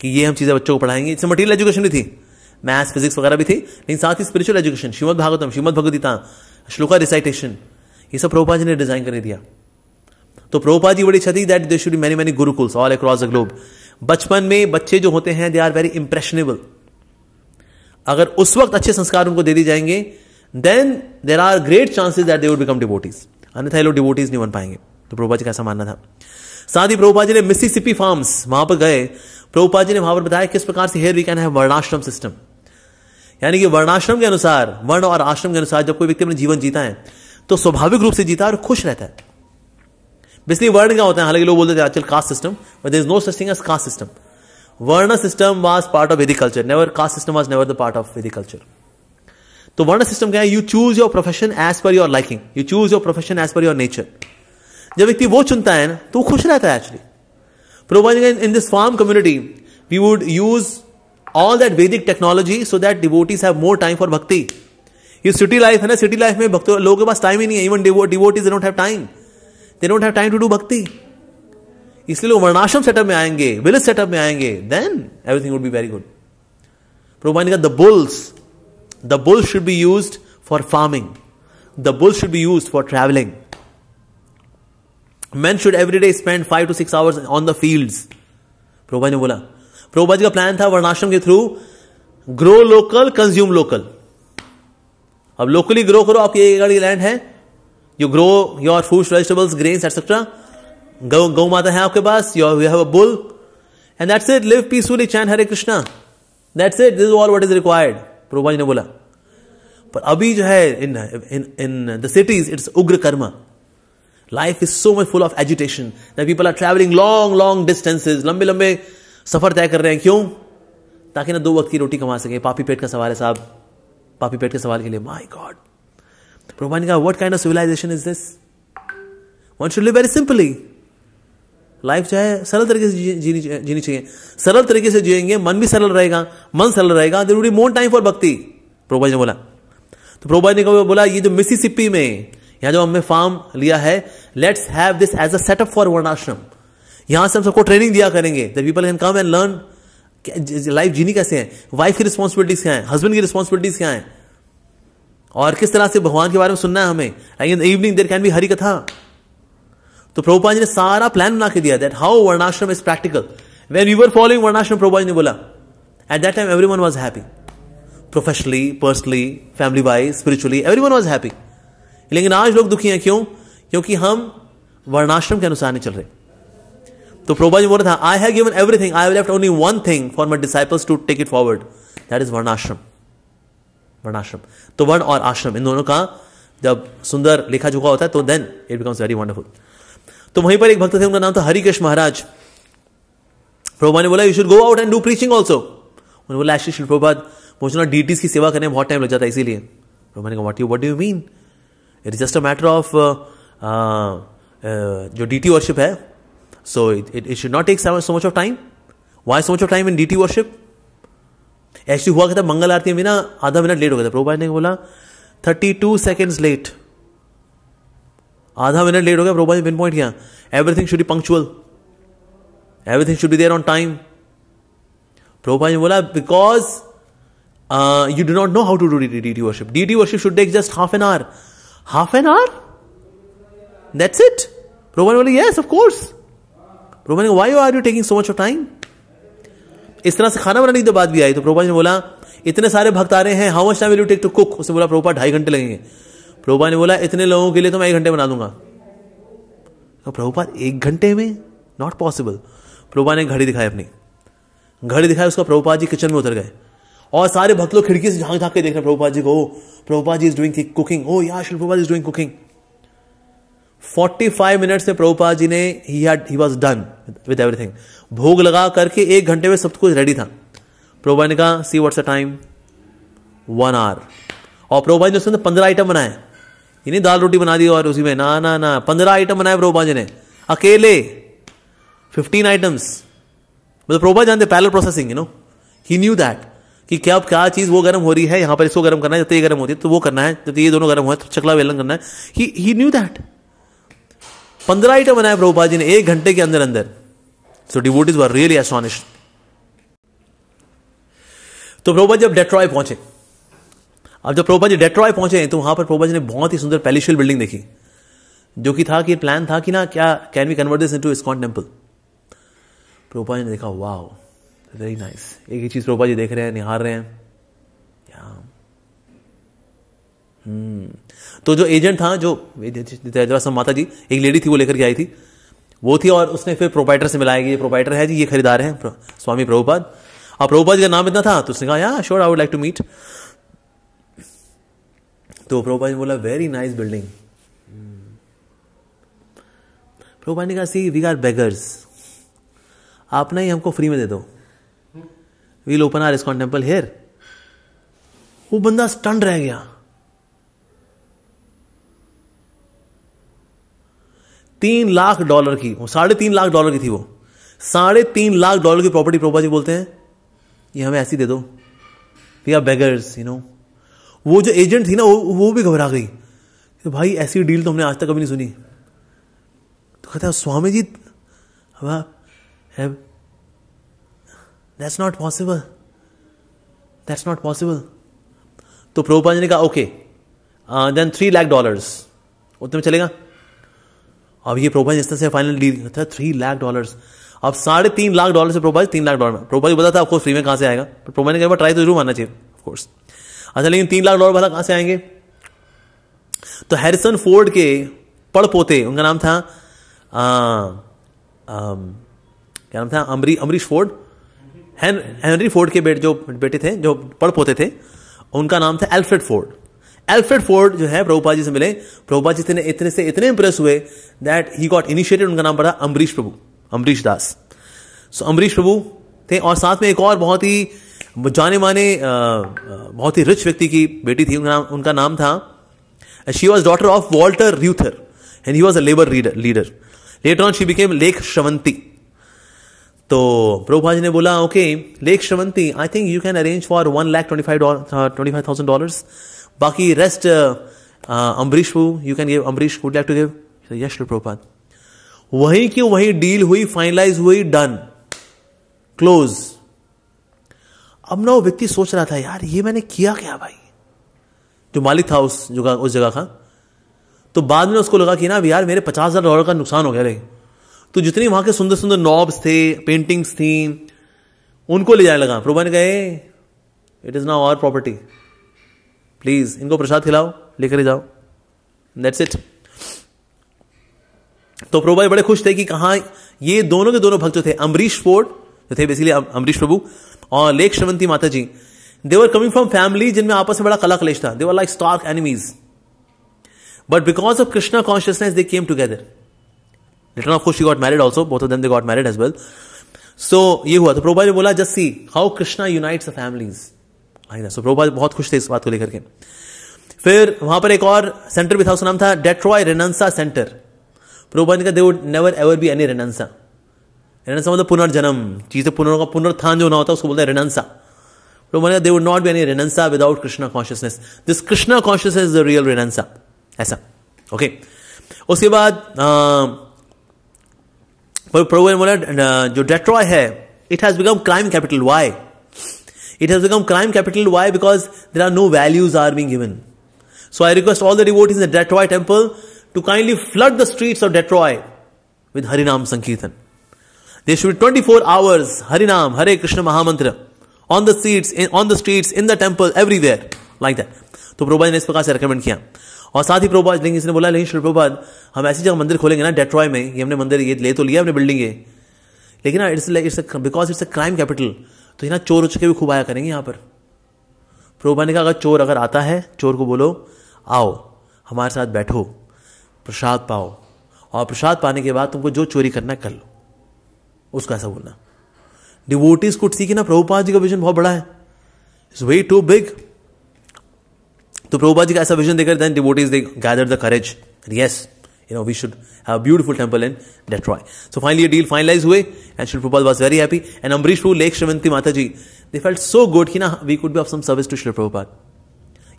कि ये हम चीज़ें बच्चों को पढ़ाएंगे इसमें मटीरियल एजुकेशन भी थी मैथ्स फिजिक्स वगैरह भी थी लेकिन साथ ही spiritual education Srimad Bhagavatam Srimad Bhagavad Gita shloka recitation ये सब प्रोभा जी ने डिजाइन करने दिया तो प्रभुपा जी बड़ी क्षति that they should many many gurukuls all across the globe बचपन में बच्चे जो होते हैं दे आर वेरी इंप्रेशनेबल अगर उस वक्त अच्छे संस्कार उनको दे दिए जाएंगे then there are great chances that they would become devotees अन्यथा ये लोग डिवोटीज नहीं बन पाएंगे तो प्रभुपा जी का ऐसा मानना था साथ ही प्रभुपा जी ने मिसिसिपी फार्म्स वहां पर गए प्रभुपा जी ने वहां पर बताया किस प्रकार से here we can have varnashram system यानी कि वर्णाश्रम के अनुसार वर्ण और आश्रम के अनुसार जब कोई व्यक्ति अपने जीवन जीता है तो स्वाभाविक रूप से जीता है और खुश रहता है बेसिकली वर्ण क्या होता है हालांकि लोग बोलते थे आजकल caste system but is no such thing as caste system varna system was part of Vedic culture never caste system was never the part of Vedic culture तो वर्ण सिस्टम क्या है you choose your profession as per your liking you choose your profession as per your nature जब व्यक्ति वो चुनता है ना तो वो खुश रहता है actually providing in this farm community we would use all that Vedic technology so that devotees have more time for bhakti ये सिटी लाइफ है ना सिटी लाइफ में भक्तों लोगों के पास टाइम ही नहीं है even devotees don't have time they don't have time to do bhakti इसलिए लोग वर्णाश्रम सेटअप में आएंगे विलेज सेटअप में आएंगे then everything would be very good provide का the bulls the bulls should be use for farming the bulls should be use for travelling man should every day spend five to six hours on the field Prabhupada ने बोला प्रोभा जी का plan था वर्णाश्रम के through grow local consume local अब locally grow करो आपकी एक एकड़ की लैंड है you grow your fruit vegetables grain etcetera गौ गौ माता है आपके पास your you have a bull and that's it live peacefully चैन Hare Krishna that's it this all what is required Prabhupada ji ने बोला पर अभी जो है in in in the cities it's ugra karma life is so much full of agitation the people people are travelling long long distances लंबे लंबे सफर तय कर रहे हैं क्यों ताकि ना दो वक्त की रोटी कमा सके पापी पेट का सवाल है साहब पापी पेट के सवाल के लिए my God Brahmanika, what kind of civilization is this? One should live very simply. Life जो है सरल तरीके से जीनी चाहिए सरल तरीके से जिएंगे मन भी सरल रहेगा मन सरल रहेगा there would more time for bhakti Prabhupada ने बोला तो प्रोभाज ने बोला ये जो मिसिसिपी में यहाँ जो हमने फार्म लिया है let's have this as a setup for varnashram यहाँ से हम सबको ट्रेनिंग दिया करेंगे the people can come and learn life जीनी कैसे है वाइफ की रिस्पॉन्सिबिलिटीज क्या है हस्बैंड की रिस्पॉन्सिबिलिटीज क्या है और किस तरह से भगवान के बारे में सुनना है हमें like evening there can be Hari katha तो प्रभुपा जी ने सारा प्लान बना के दिया that how varnashram is practical when you are following varnashram Prabhupada ji ने बोला at that time everyone was happy professionally personally family wise spiritually everyone was happy लेकिन आज लोग दुखी हैं क्यों क्योंकि हम वर्णाश्रम के अनुसार नहीं चल रहे तो प्रभा जी बोल रहा था I have given everything I have left only one thing for my disciples to take it forward that is varnashram varnashram तो वर्ण और आश्रम इन दोनों का जब सुंदर लिखा चुका होता है तो then it becomes very wonderful तो वहीं पर एक भक्त थे उनका नाम था हरिकेश महाराज प्रभुपा ने बोला you should go out and do preaching also उन्होंने बोला एक्चुअली श्री प्रभुपाद मुझे ना डीटीज की सेवा करने में बहुत टाइम लग जाता है इसीलिए प्रभुपा ने कहा what you what do you mean it is just a matter of जो डी टी वर्शिप है so it it should not take so much of time why so much of time in deity worship actually हुआ क्या था मंगल आरती में ना आधा minute late हो गया था प्रभुपाद ने बोला थर्टी टू सेकेंड्स लेट आधा मिनट लेट हो गया प्रभुपाद ने पिन पॉइंट किया everything should be punctual everything should be there on time Prabhupada ने बोला because you do not know how to do deity worship deity worship should take just half an hour half an hour that's it Prabhupada ने बोला yes of course course Prabhupada ने why are you taking so much of time इस तरह से खाना बनाने की तो बात भी आई तो प्रोपा ने बोला इतने सारे भक्त आ रहे हैं how much time will you take to cook उसने बोला प्रोपा ढाई घंटे लगेंगे प्रोपा ने बोला इतने लोगों के लिए तो मैं एक घंटे बना दूंगा तो प्रभुपा एक घंटे में नॉट पॉसिबल प्रभुपा ने घड़ी दिखाई अपनी घड़ी दिखाई उसका प्रभुपा जी किचन में उतर गए और सारे भक्त लोग खिड़की से झांक झांक के देख रहे प्रभुपा जी को Prabhupada ji is doing cooking oh yeah Prabhupada is doing cooking 45 minute से प्रभुपाद जी ने he was done with everything भोग लगा करके एक घंटे में सब कुछ रेडी था प्रभुपा ने कहा see what's a time one hour और प्रभुपा जी ने उसने पंद्रह आइटम बनाए ये दाल रोटी बना दी और उसी में ना ना ना पंद्रह आइटम बनाए प्रभुपा जी ने अकेले फिफ्टीन आइटम्स मतलब प्रभुपाद जानते parallel processing you know he knew that कि क्या अब क्या चीज़ वो गर्म हो रही है यहां पर इसको गर्म करना है जब ये गर्म होती है तो वो करना है जब ये दोनों गर्म हो तो चकला वेलन करना है ही न्यू दैट पंद्रह आइटम बनाए प्रभुपा जी ने एक घंटे के अंदर अंदर सो डिवोटीज वर रियली एसोनिश तो प्रभुपा जी अब डेट्रॉय पहुंचे अब जब प्रभुपा जी डेट्रॉय पहुंचे तो वहां पर प्रभुपा जी ने बहुत ही सुंदर पैलिशियल बिल्डिंग देखी जो कि था कि प्लान था कि ना क्या can we convert this into ISKCON temple Prabhupada ji ने देखा वाह वेरी नाइस एक ही चीज प्रभुपा जी देख रहे हैं निहार रहे हैं तो जो एजेंट था जो जरासम माता जी एक लेडी थी वो लेकर के आई थी वो थी और उसने फिर प्रोपाइटर से मिलाया कि ये प्रोपाइटर है जी ये खरीदार हैं स्वामी प्रभुपाद अब प्रभुपाद का नाम इतना था तो उसने कहा yeah sure I would like to meet तो प्रभुपाद ने बोला वेरी नाइस बिल्डिंग प्रभुपाद ने कहा सी वी आर बेगर्स आप ना ही हमको फ्री में दे दो we'll open our ISKCON temple here वो बंदा स्टंड रह गया तीन लाख डॉलर की साढ़े तीन लाख डॉलर की थी वो साढ़े तीन लाख डॉलर की प्रॉपर्टी प्रोपा जी बोलते हैं ये हमें ऐसी दे दो we are beggars you know वो जो एजेंट थी ना वो वो भी घबरा गई तो भाई ऐसी डील तो हमने आज तक कभी नहीं सुनी तो हैं Swami ji that's not possible that's not possible तो प्रभुपा जी ने कहा okay then three lakh dollars उतने में चलेगा अब ये प्रोबाइज इस तरह से फाइनल डील था थ्री लाख डॉलर अब साढ़े तीन लाख डॉलर से प्रोबाइज तीन लाख डॉलर में प्रोबाइज बता था आपको फ्री में कहाँ से आएगा पर प्रोबाइज ने ट्राई तो जरूर आना चाहिए ऑफकोर्स अच्छा लेकिन तीन लाख डॉलर भला कहाँ से आएंगे तो हैरिसन फोर्ड के पड़ पोते उनका नाम था आ, आ, क्या नाम था अमरी अमरीश फोर्ड हेनरी फोर्ड के बेट जो बेटे थे जो पड़ पोते थे उनका नाम था एल्फ्रेड फोर्ड एल्फ्रेड फोर्ड जो है प्रभुपा जी से मिले प्रभुपा जी इतने से इतने इंप्रेस हुए दैट ही गॉट इनिशिएटेड उनका नाम पड़ा अम्बरीश प्रभु अम्बरीश दास सो so, अम्बरीश प्रभु थे और साथ में एक और बहुत ही जाने माने बहुत ही रिच व्यक्ति की बेटी थी उनका नाम उनका नाम था she was daughter of Walter Reuther and he was a labour leader later on she became Lekha Shravanti तो प्रभुपा जी ने बोला okay Lekha Shravanti I think you can arrange for one lakh twenty five twenty five thousand dollar बाकी रेस्ट अम्बरीश को you can give Ambarish would like to give yes Prabhupada वहीं की वहीं deal हुई finalise हुई डन क्लोज अब ना वो व्यक्ति सोच रहा था यार ये मैंने किया क्या भाई जो मालिक था उस जगह उस जगह का तो बाद में उसको लगा कि ना यार मेरे पचास हज़ार डॉलर का नुकसान हो गया रे तो जितनी वहां के सुंदर सुंदर नॉब्स थे पेंटिंग्स थी उनको ले जाने लगा प्रभु ने कहे it is now our property please इनको प्रसाद खिलाओ लेकर जाओ दैट्स इट तो भाई बड़े खुश थे कि कहा ये दोनों के दोनों भक्त थे अम्बरीश फोर्ड जो थे बेसिकली अम्बरीश प्रभु और Lekha Shravanti Mata ji they were coming from family जिनमें आपस में बड़ा कला कलेश था they were like stark enemies but because of Krishna consciousness they came together return of Khushi got married also both of they got married as well so ये हुआ तो प्रोभा ने बोला just see how Krishna unites families मानिंदा सो प्रभुपाद बहुत खुश थे इस बात को लेकर के फिर वहां पर एक और सेंटर भी था उसका नाम था डेट्रॉय रेनंसा सेंटर प्रभुपाद ने कहा they would never ever be any renaissance renaissance मतलब पुनर्जन्म चीजें पुनर् का पुनरुत्थान जो होना होता है उसको बोलते हैं रेनंसा प्रभुपाद ने they would not be any renaissance without Krishna consciousness this Krishna consciousness is the real renaissance ऐसा ओके उसके बाद प्रभु ने बोला जो डेट्रॉय है it has become crime capital why It has become crime capital. Why? Because there are no values are being given. So I request all the devotees in the Detroit temple to kindly flood the streets of Detroit with Harinam Sankirtan. There should be 24 hours Harinam, Hare Krishna Mahamantra on the streets, in, on the streets, in the temple, everywhere. like that. तो प्रभुपाद ने इस प्रकार से recommend किया और साथ ही प्रभुपाद लेकिन इसने बोला लेकिन श्री प्रभुपाद हम ऐसी जगह मंदिर खोलेंगे ना डेट्रॉय में ये हमने मंदिर ये ले तो लिया हमने बिल्डिंग ये लेकिन ना it's it's because it's a crime capital तो ना चोर उचके भी खूब आया करेंगे यहाँ पर प्रभुपा ने कहा अगर चोर अगर आता है चोर को बोलो आओ हमारे साथ बैठो प्रसाद पाओ और प्रसाद पाने के बाद तुमको जो चोरी करना है कर लो उसका ऐसा बोलना डिवोटीज कुछ थी कि ना प्रभुपा जी का विजन बहुत बड़ा है इट्स वे टू बिग तो प्रभुपा जी का ऐसा विजन देकर then devotees they gather the courage yes you know we should have beautiful temple in Detroit so finally deal finalize हुए एंड शिल्पोपाल was very happy and Amrish लेख श्रीमंती माता जी दे फेल्ट सो गुड कि ना we could be of some service to शिल्पोपाल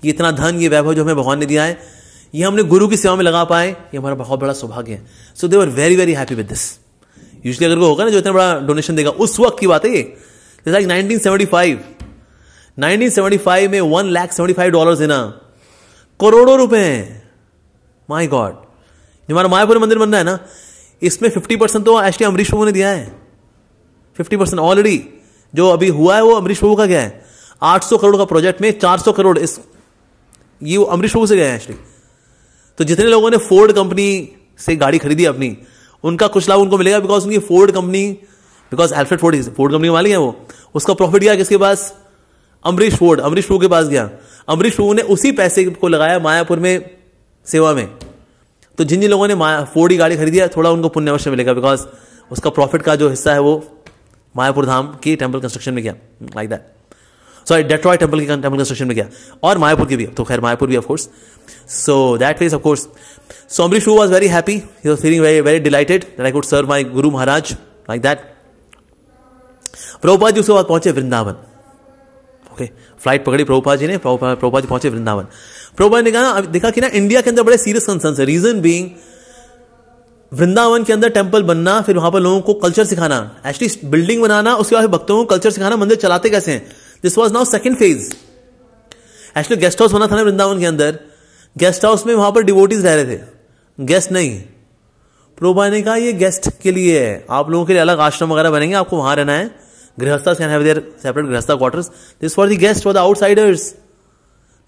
ये इतना धन ये वैभव जो हमें भगवान ने दिया है ये हमने गुरु की सेवा में लगा पाए ये हमारा बहुत बड़ा सौभाग्य है so they were very very happy with this usually अगर वो होगा ना जो इतना बड़ा डोनेशन देगा उस वक्त की बात है ये जैसा like nineteen seventy five nineteen seventy five में one lakh seventy five dollar देना करोड़ों रुपए हैं माई गॉड जो हमारा मायापुर मंदिर बन रहा है ना इसमें फिफ्टी परसेंट तो एक्चुअली अमरीश प्रभु ने दिया है फिफ्टी परसेंट ऑलरेडी जो अभी हुआ है वो अमरीश प्रभु का क्या है आठ सौ करोड़ का प्रोजेक्ट में चार सौ करोड़ इस ये अमरीश प्रभु से गया है एक्चुअली तो जितने लोगों ने फोर्ड कंपनी से गाड़ी खरीदी अपनी उनका कुछ लाभ उनको मिलेगा बिकॉज उनकी Ford company because Alfred Ford Ford company मालिक है वो उसका प्रॉफिट गया किसके पास अमरीश फोर्ड अमरीश प्रभु के पास गया अमरीश प्रभु ने उसी पैसे को लगाया मायापुर में सेवा में तो जिन जिन लोगों ने फोर्ड गाड़ी खरीदी है थोड़ा उनको पुण्य अवश्य मिलेगा बिकॉज उसका प्रॉफिट का जो हिस्सा है वो मायापुर धाम की टेम्पल कंस्ट्रक्शन में किया like that sorry Detroit temple की टेम्पल कंस्ट्रक्शन में किया और मायापुर की भी तो खैर मायापुर भी of course so that was of course so Amrish was very happy he was feeling very very delighted that I could serve my guru Maharaj like that Prabhupada ji उसके बाद पहुंचे वृंदावन ओके फ्लाइट पकड़ी प्रभुपाद जी ने प्रभुपा जी पहुंचे वृंदावन प्रोबा ने कहा ना देखा कि ना इंडिया के अंदर बड़े सीरियस कंसर्न है रीजन बींग वृंदावन के अंदर टेम्पल बनना फिर वहां पर लोगों को कल्चर सिखाना एक्चुअली बिल्डिंग बनाना उसके बाद भक्तों को कल्चर सिखाना मंदिर चलाते कैसे हैं this was now second phase actually guest house बना था ना वृंदावन के अंदर गेस्ट हाउस में वहां पर डिवोटीज रह रहे थे गेस्ट नहीं प्रोबा ने कहा ये गेस्ट के लिए है आप लोगों के लिए अलग आश्रम वगैरह बनेंगे आपको वहां रहना है grihastha can have their separate grihastha quarters this for the guest for the outsiders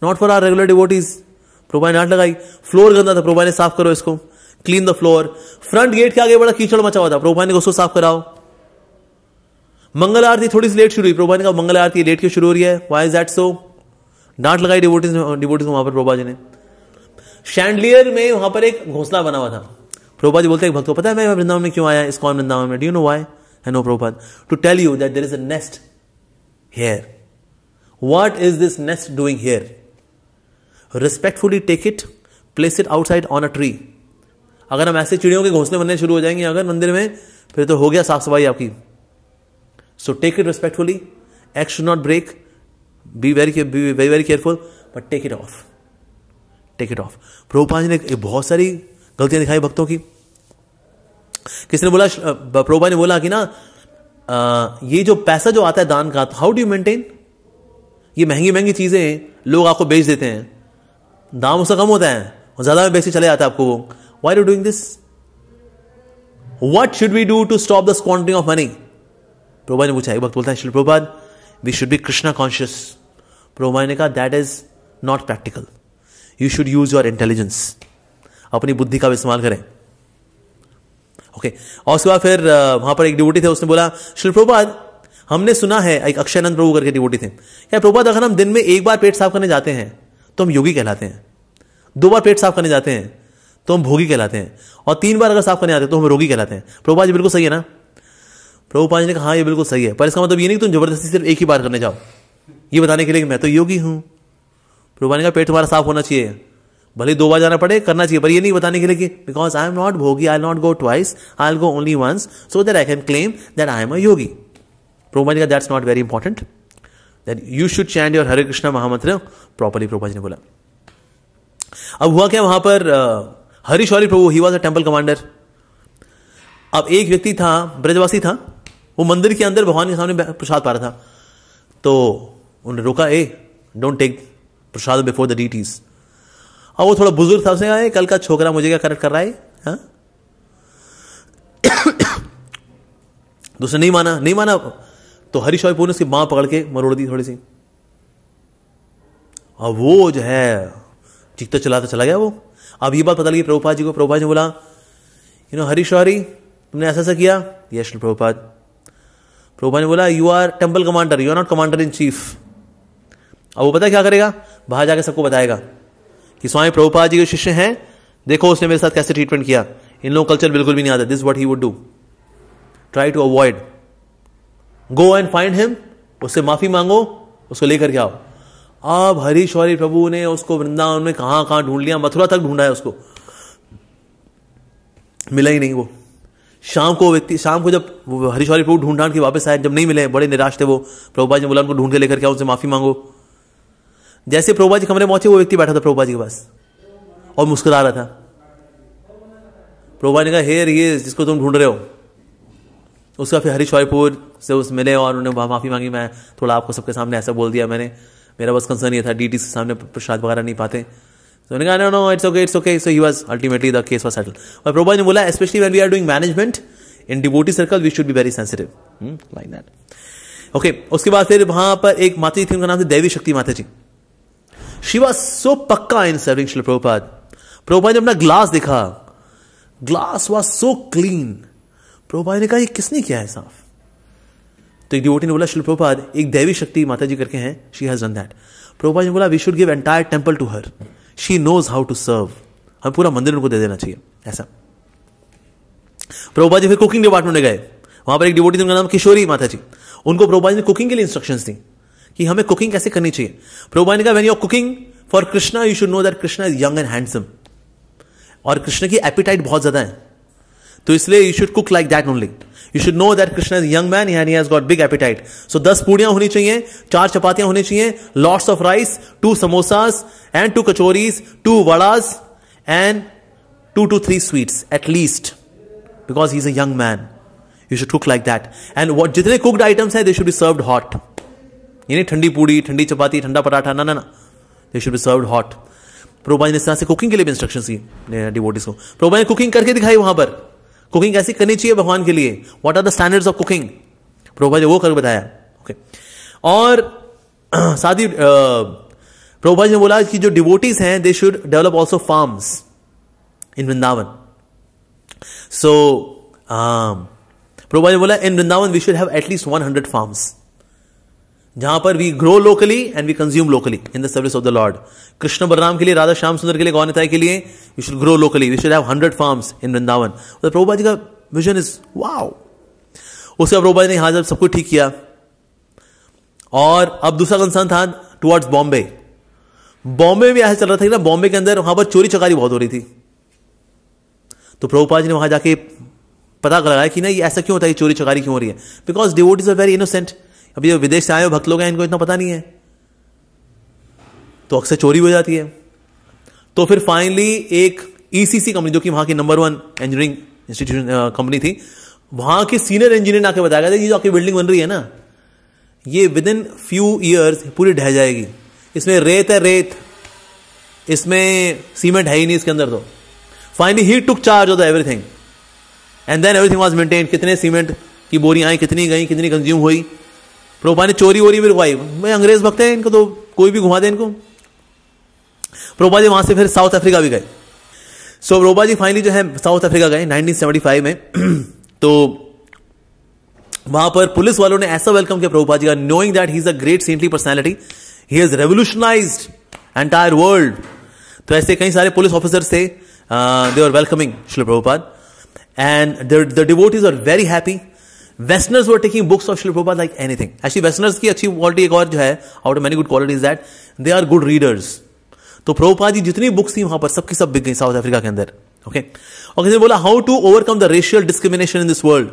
not for our regular devotees Prabhupada ने आठ लगाई फ्लोर गंदा था प्रोभा ने साफ करो इसको clean the floor front gate के आगे बड़ा कीचड़ मचा हुआ था प्रोभा ने उसको साफ कराओ मंगल आरती थोड़ी सी लेट शुरू हुई प्रोभा ने कहा मंगल आरती लेट क्यों शुरू हो रही है वाई इज दैट सो डांट लगाई डिवोटीज डिवोटीज वहां पर प्रोभा जी ने शैंडलियर में वहां पर एक घोसला बना हुआ था प्रोभा जी बोलते हैं भक्तों पता है मैं वृंदावन में क्यों आया इस कौन वृंदावन में डू नो वाई है no Prabhupada to tell you that there is a nest here what is this nest doing here respectfully take it place it outside on a tree अगर हम ऐसे चिड़ियों के घोंसले बनने शुरू हो जाएंगे अगर मंदिर में फिर तो हो गया साफ सफाई आपकी so take it respectfully eggs should not break be very be very very careful but take it off take it off Prabhupada ji ने बहुत सारी गलतियां दिखाई भक्तों की किसने बोला प्रभुपाल ने बोला कि ना ये जो पैसा जो आता है दान का हाउ डू यू मेंटेन ये महंगी महंगी चीजें लोग आपको बेच देते हैं दाम उसका कम होता है और ज़्यादा में बेच चले जाता है आपको वो why you doing this what should we do to stop the squandering of money Prabhupada ने पूछा एक वक्त बोलता है Srila Prabhupada we should be Krishna conscious Prabhupada ने कहा that is not practical you should use your intelligence अपनी बुद्धि का इस्तेमाल करें ओके okay. और उसके बाद फिर वहां पर एक डिवोटी थे उसने बोला शिल प्रभात हमने सुना है एक अक्षयनंद प्रभु करके डिवोटी थे क्या प्रभात अगर हम दिन में एक बार पेट साफ करने जाते हैं तो हम योगी कहलाते हैं दो बार पेट साफ करने जाते हैं तो हम भोगी कहलाते हैं और तीन बार अगर साफ करने आते तो हम रोगी कहलाते हैं प्रभुपाद जी बिल्कुल सही है ना प्रभुपा जी ने कहा हाँ ये बिल्कुल सही है पर इसका मतलब ये नहीं कि तुम जबरदस्ती सिर्फ एक ही बार करने जाओ ये बताने के लिए कि मैं तो योगी हूं प्रभुपाद जी का पेट तुम्हारा साफ होना चाहिए भले दो बार जाना पड़े करना चाहिए पर ये नहीं बताने के लिए कि बिकॉज आई एम नॉट भोगी I not go twice I'll go only once so that I can claim that I am a yogi Prabhupada ji का that's not very important that you should chant your Hare Krishna mahamantra properly Prabhupada ji ने बोला अब हुआ क्या वहां पर Harish Prabhu he was a temple commander अब एक व्यक्ति था ब्रजवासी था वो मंदिर के अंदर भगवान के सामने प्रसाद पा रहा था तो उन्होंने रोका hey don't take prasad before the deities अब वो थोड़ा बुजुर्ग था उसने आए कल का छोकरा मुझे क्या करेक्ट कर रहा है दूसरे हाँ? <coughs> तो नहीं माना नहीं माना तो हरीश और पूर्ण उसकी बाँ पकड़ के मरोड़ दी थोड़ी सी अब वो जो है चीखता तो चलाता तो चला गया वो अब ये बात पता लगी प्रभुपाद जी को प्रभुपाद जी बोला यू नो हरी शौरी तुमने ऐसा ऐसा किया यश प्रभुपाद प्रभुपाद ने बोला you are temple commander you are not commander in chief अब वो पता क्या करेगा बाहर जाकर सबको बताएगा कि स्वामी प्रभुपाद जी के शिष्य हैं देखो उसने मेरे साथ कैसे ट्रीटमेंट किया इन लोगों कल्चर बिल्कुल भी नहीं आता this what he would do try to avoid go and find him उससे माफी मांगो उसको लेकर के आओ अब हरीश्वरी प्रभु ने उसको वृंदावन में कहा कहां ढूंढ लिया मथुरा तक ढूंढा है उसको मिला ही नहीं वो शाम को व्यक्ति शाम को जब हरीश्वरी प्रभु ढूंढ के वापस आए जब नहीं मिले बड़े निराश थे वो प्रभुपा जी ने बोला उनको ढूंढ के लेकर क्या उनसे माफी मांगो जैसे प्रभुपा जी कमरे पहुंचे वो व्यक्ति बैठा था प्रभुपा जी के पास और मुस्कुरा रहा था प्रभुपा ने कहा हेर ये जिसको तुम ढूंढ रहे हो उसका फिर हरीश्वरीपुर से उस मिले और उन्होंने माफी मांगी मैं थोड़ा आपको सबके सामने ऐसा बोल दिया मैंने मेरा बस कंसर्न ये था डी टी के सामने प्रसाद वगैरह नहीं पाते तो उन्होंने कहा no no it's okay it's okay so he was ultimately the case was settle और प्रोबा ने बोला specially when we are doing management in डिबोटी circle we should be very sensitive like that okay उसके बाद फिर वहां पर एक माता जी थी उनका नाम था देवी शक्ति माता जी शी वॉज सो पक्का इन सर्विंग शिल प्रभुपाद प्रभुपाद ने अपना ग्लास देखा glass was so clean Prabhupada ने कहा ये किसने किया है साफ तो एक डिवोटी ने बोला श्री प्रभुपाद एक देवी शक्ति माता जी करके हैं she has done that Prabhupada ने बोला we should give entire temple to her she knows how to serve हम पूरा मंदिर उनको दे देना चाहिए ऐसा प्रभुपाद जी फिर कुकिंग डिपार्टमेंट में गए वहां पर एक डिवोटी थी उनका नाम किशोरी माता जी उनको प्रभुपाद ने कुकिंग के लिए इंस्ट्रक्शन दी कि हमें कुकिंग कैसे करनी चाहिए प्रभुपाद ने कहा when you're cooking for Krishna you should know that Krishna is young and handsome और कृष्ण की एपिटाइट बहुत ज्यादा है तो इसलिए you should cook like that only you should know that Krishna is young man यानी has got big appetite so दस पूड़ियां होनी चाहिए चार चपातियां होनी चाहिए lots of rice two samosas and two kachoris two vadas and two two three sweets eight least because he is a young man you should cook like that and what जितने cooked items हैं they should be served hot यानी ठंडी पूड़ी ठंडी चपाती ठंडा पराठा ना ना ना they should be served hot Prabhupada ने इस तरह से कुकिंग के लिए भी इंस्ट्रक्शन दी डिवोटिस को प्रोबा ने कुकिंग करके दिखाई वहां पर कुकिंग कैसी करनी चाहिए भगवान के लिए what are the standards of cooking Prabhupada ji वो कर बताया ओके okay. और <clears throat> साथ ही प्रभुपा जी ने बोला कि जो डिवोटीज हैं they should develop also farms in Vrindavan so Prabhupada ने बोला in Vrindavan we should have at least one hundred farms जहां पर we grow locally and we consume locally in the service of the lord Krishna Balaram के लिए राधा श्याम सुंदर के लिए गौनता के लिए we should grow locally we should have hundred farms in Vrindavan Prabhupada ji का विजन इज वाओ उसके बाद प्रभुपा जी ने यहां जब सब कुछ ठीक किया और अब दूसरा कंसर्न था टुवर्ड्स बॉम्बे बॉम्बे में ऐसा चल रहा था कि ना बॉम्बे के अंदर वहां पर चोरी चकारी बहुत हो रही थी तो प्रभुपा जी ने वहां जाके पता लगाया कि ना ये ऐसा क्यों होता है चोरी चकारी क्यों हो रही है because devotee is a very innocent अभी जो तो विदेश से आए हो भक्त लोग हैं इनको इतना पता नहीं है तो अक्सर चोरी हो जाती है तो फिर फाइनली एक ईसीसी e कंपनी जो कि वहां की number one engineering institution company थी वहां के सीनियर इंजीनियर ने आके बताया गया था ये जो आपकी बिल्डिंग बन रही है ना ये विद इन फ्यू ईयर्स पूरी ढह जाएगी इसमें रेत है रेत इसमें सीमेंट है ही नहीं इसके अंदर तो finally he took charge of the everything and then everything was maintain कितने सीमेंट की बोरियां आई कितनी गई कितनी कंज्यूम हुई प्रभुपा ने चोरी वोरी भी रुकवाई मैं अंग्रेज भक्त है इनको तो कोई भी घुमा दे इनको प्रभुपा जी वहां से फिर साउथ अफ्रीका भी गए so so, Prabhupada ji finally जो है साउथ अफ्रीका गए 1975 में <clears throat> तो वहां पर पुलिस वालों ने ऐसा वेलकम किया प्रभुपा जी का knowing that he is a great saintly personality he is revolutionize entire world तो ऐसे कई सारे पुलिस ऑफिसर्स थे they are welcoming Shri Prabhupada and the devotees are very happy westerners were taking books of Srila like anything actually westerners की अच्छी quality एक और जो है out many good qualities that they are good readers तो प्रोपा जी जितनी बुक्स थी वहां पर सबकी सब बिक गई साउथ अफ्रीका के अंदर ओके और किसी ने बोला how to overcome the racial discrimination in this world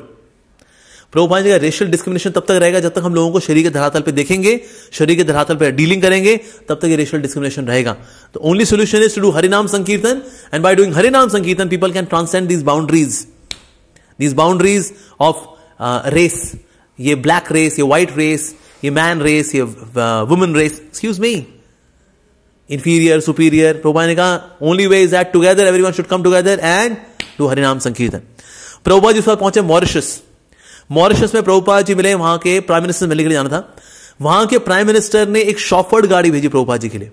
Prabhupada ji का रेशियल डिस्क्रिमिनेशन तब तक रहेगा जब तक हम लोगों को शरीर के धरातल पे देखेंगे शरीर के धरातल पे डीलिंग करेंगे तब तक ये रेशियल डिस्क्रिमिनेशन रहेगा तो only solution is to do harinam sankirtan and by doing harinam sankirtan people can transcend these boundaries these boundaries of race ये ब्लैक रेस ये व्हाइट रेस ये मैन रेस ये women race excuse me inferior superior Prabhupada ने कहा only way is at together everyone should come together and to harinam sankirtan Prabhupada जी उस बार पहुंचे Mauritius Mauritius में प्रभुपा जी मिले वहां के प्राइम मिनिस्टर मिलने के लिए जाना था वहां के प्राइम मिनिस्टर ने एक शॉफर्ड गाड़ी भेजी प्रभुपा जी के लिए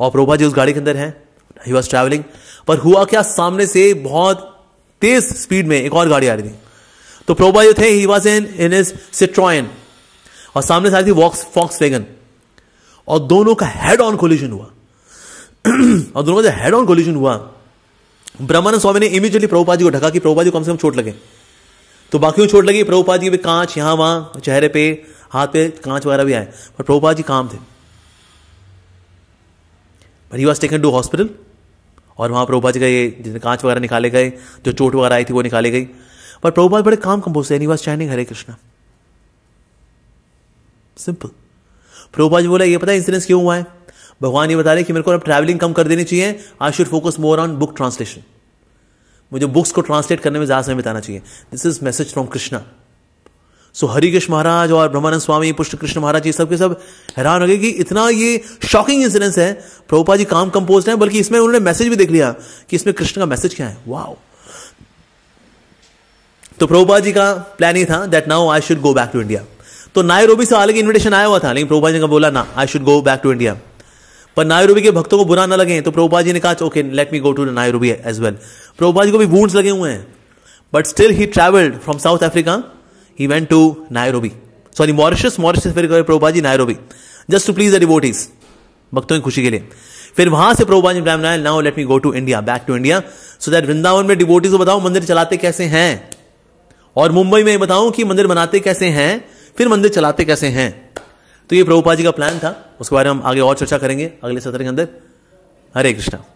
और प्रभुपा जी उस गाड़ी के अंदर है ही वॉज ट्रेवलिंग पर हुआ क्या सामने से बहुत तेज स्पीड में एक और गाड़ी आ रही थी तो प्रोबा जो थे he was in in is सिट्रॉयन और सामने से आई थी वॉक्स फॉक्स वेगन और दोनों का हेड ऑन कोल्यूशन हुआ और दोनों का जो हेड ऑन कोल्यूशन हुआ ब्रह्मानंद स्वामी ने इमीजिएटली प्रभुपा जी को ढका कि प्रभुपा जी कम से कम चोट लगे तो बाकी चोट लगी प्रभुपा जी भी कांच यहां वहां चेहरे पे हाथ पे कांच वगैरह भी आए पर प्रभुपा जी काम थे पर he was taken to hospital और वहां प्रभुपा जी का ये जितने कांच वगैरह निकाले गए जो चोट वगैरह आई थी वो निकाली गई But Prabhupada बड़े काम कंपोज थे वॉज हरे कृष्णा सिंपल प्रभुपाद जी बोला ये पता है इंसिडेंस क्यों हुआ है भगवान ये बता रहे कि मेरे को अब ट्रैवलिंग कम कर देनी चाहिए I should focus more on book translation मुझे बुक्स को ट्रांसलेट करने में ज़्यादा समय बिताना चाहिए this is message from Krishna so Harikrishna Maharaj और ब्रह्मानंद स्वामी पुष्ट कृष्ण महाराज ये सब के सब हैरान हो गए कि इतना ये शॉकिंग इंसिडेंस है प्रभुपा जी काम कंपोज है बल्कि इसमें उन्होंने मैसेज भी देख लिया कि इसमें कृष्ण का मैसेज क्या है वाह तो प्रभुपा जी का प्लान ही था that now I should go back to India तो नायरोबी से अलग इन्विटेशन आया हुआ था लेकिन प्रभुपा जी का बोला ना I should go back to India पर नायरोबी के भक्तों को बुरा ना लगे तो प्रभुपा जी ने कहा okay let me go to Nairobi as well Prabhupada ji को भी वूड्स लगे हुए हैं but still he travelled from South Africa he went to Nairobi sorry Mauritius Mauritius फिर गए Prabhupada ji Nairobi just to please the devotees भक्तों की खुशी के लिए फिर वहां से प्रभुपा जी बनाया now let me go to India back to India so that Vrindavan में डिवोटीज को बताओ मंदिर चलाते कैसे हैं और मुंबई में बताऊं कि मंदिर बनाते कैसे हैं फिर मंदिर चलाते कैसे हैं तो ये प्रभुपा जी का प्लान था उसके बारे में हम आगे और चर्चा करेंगे अगले सत्र के अंदर हरे कृष्णा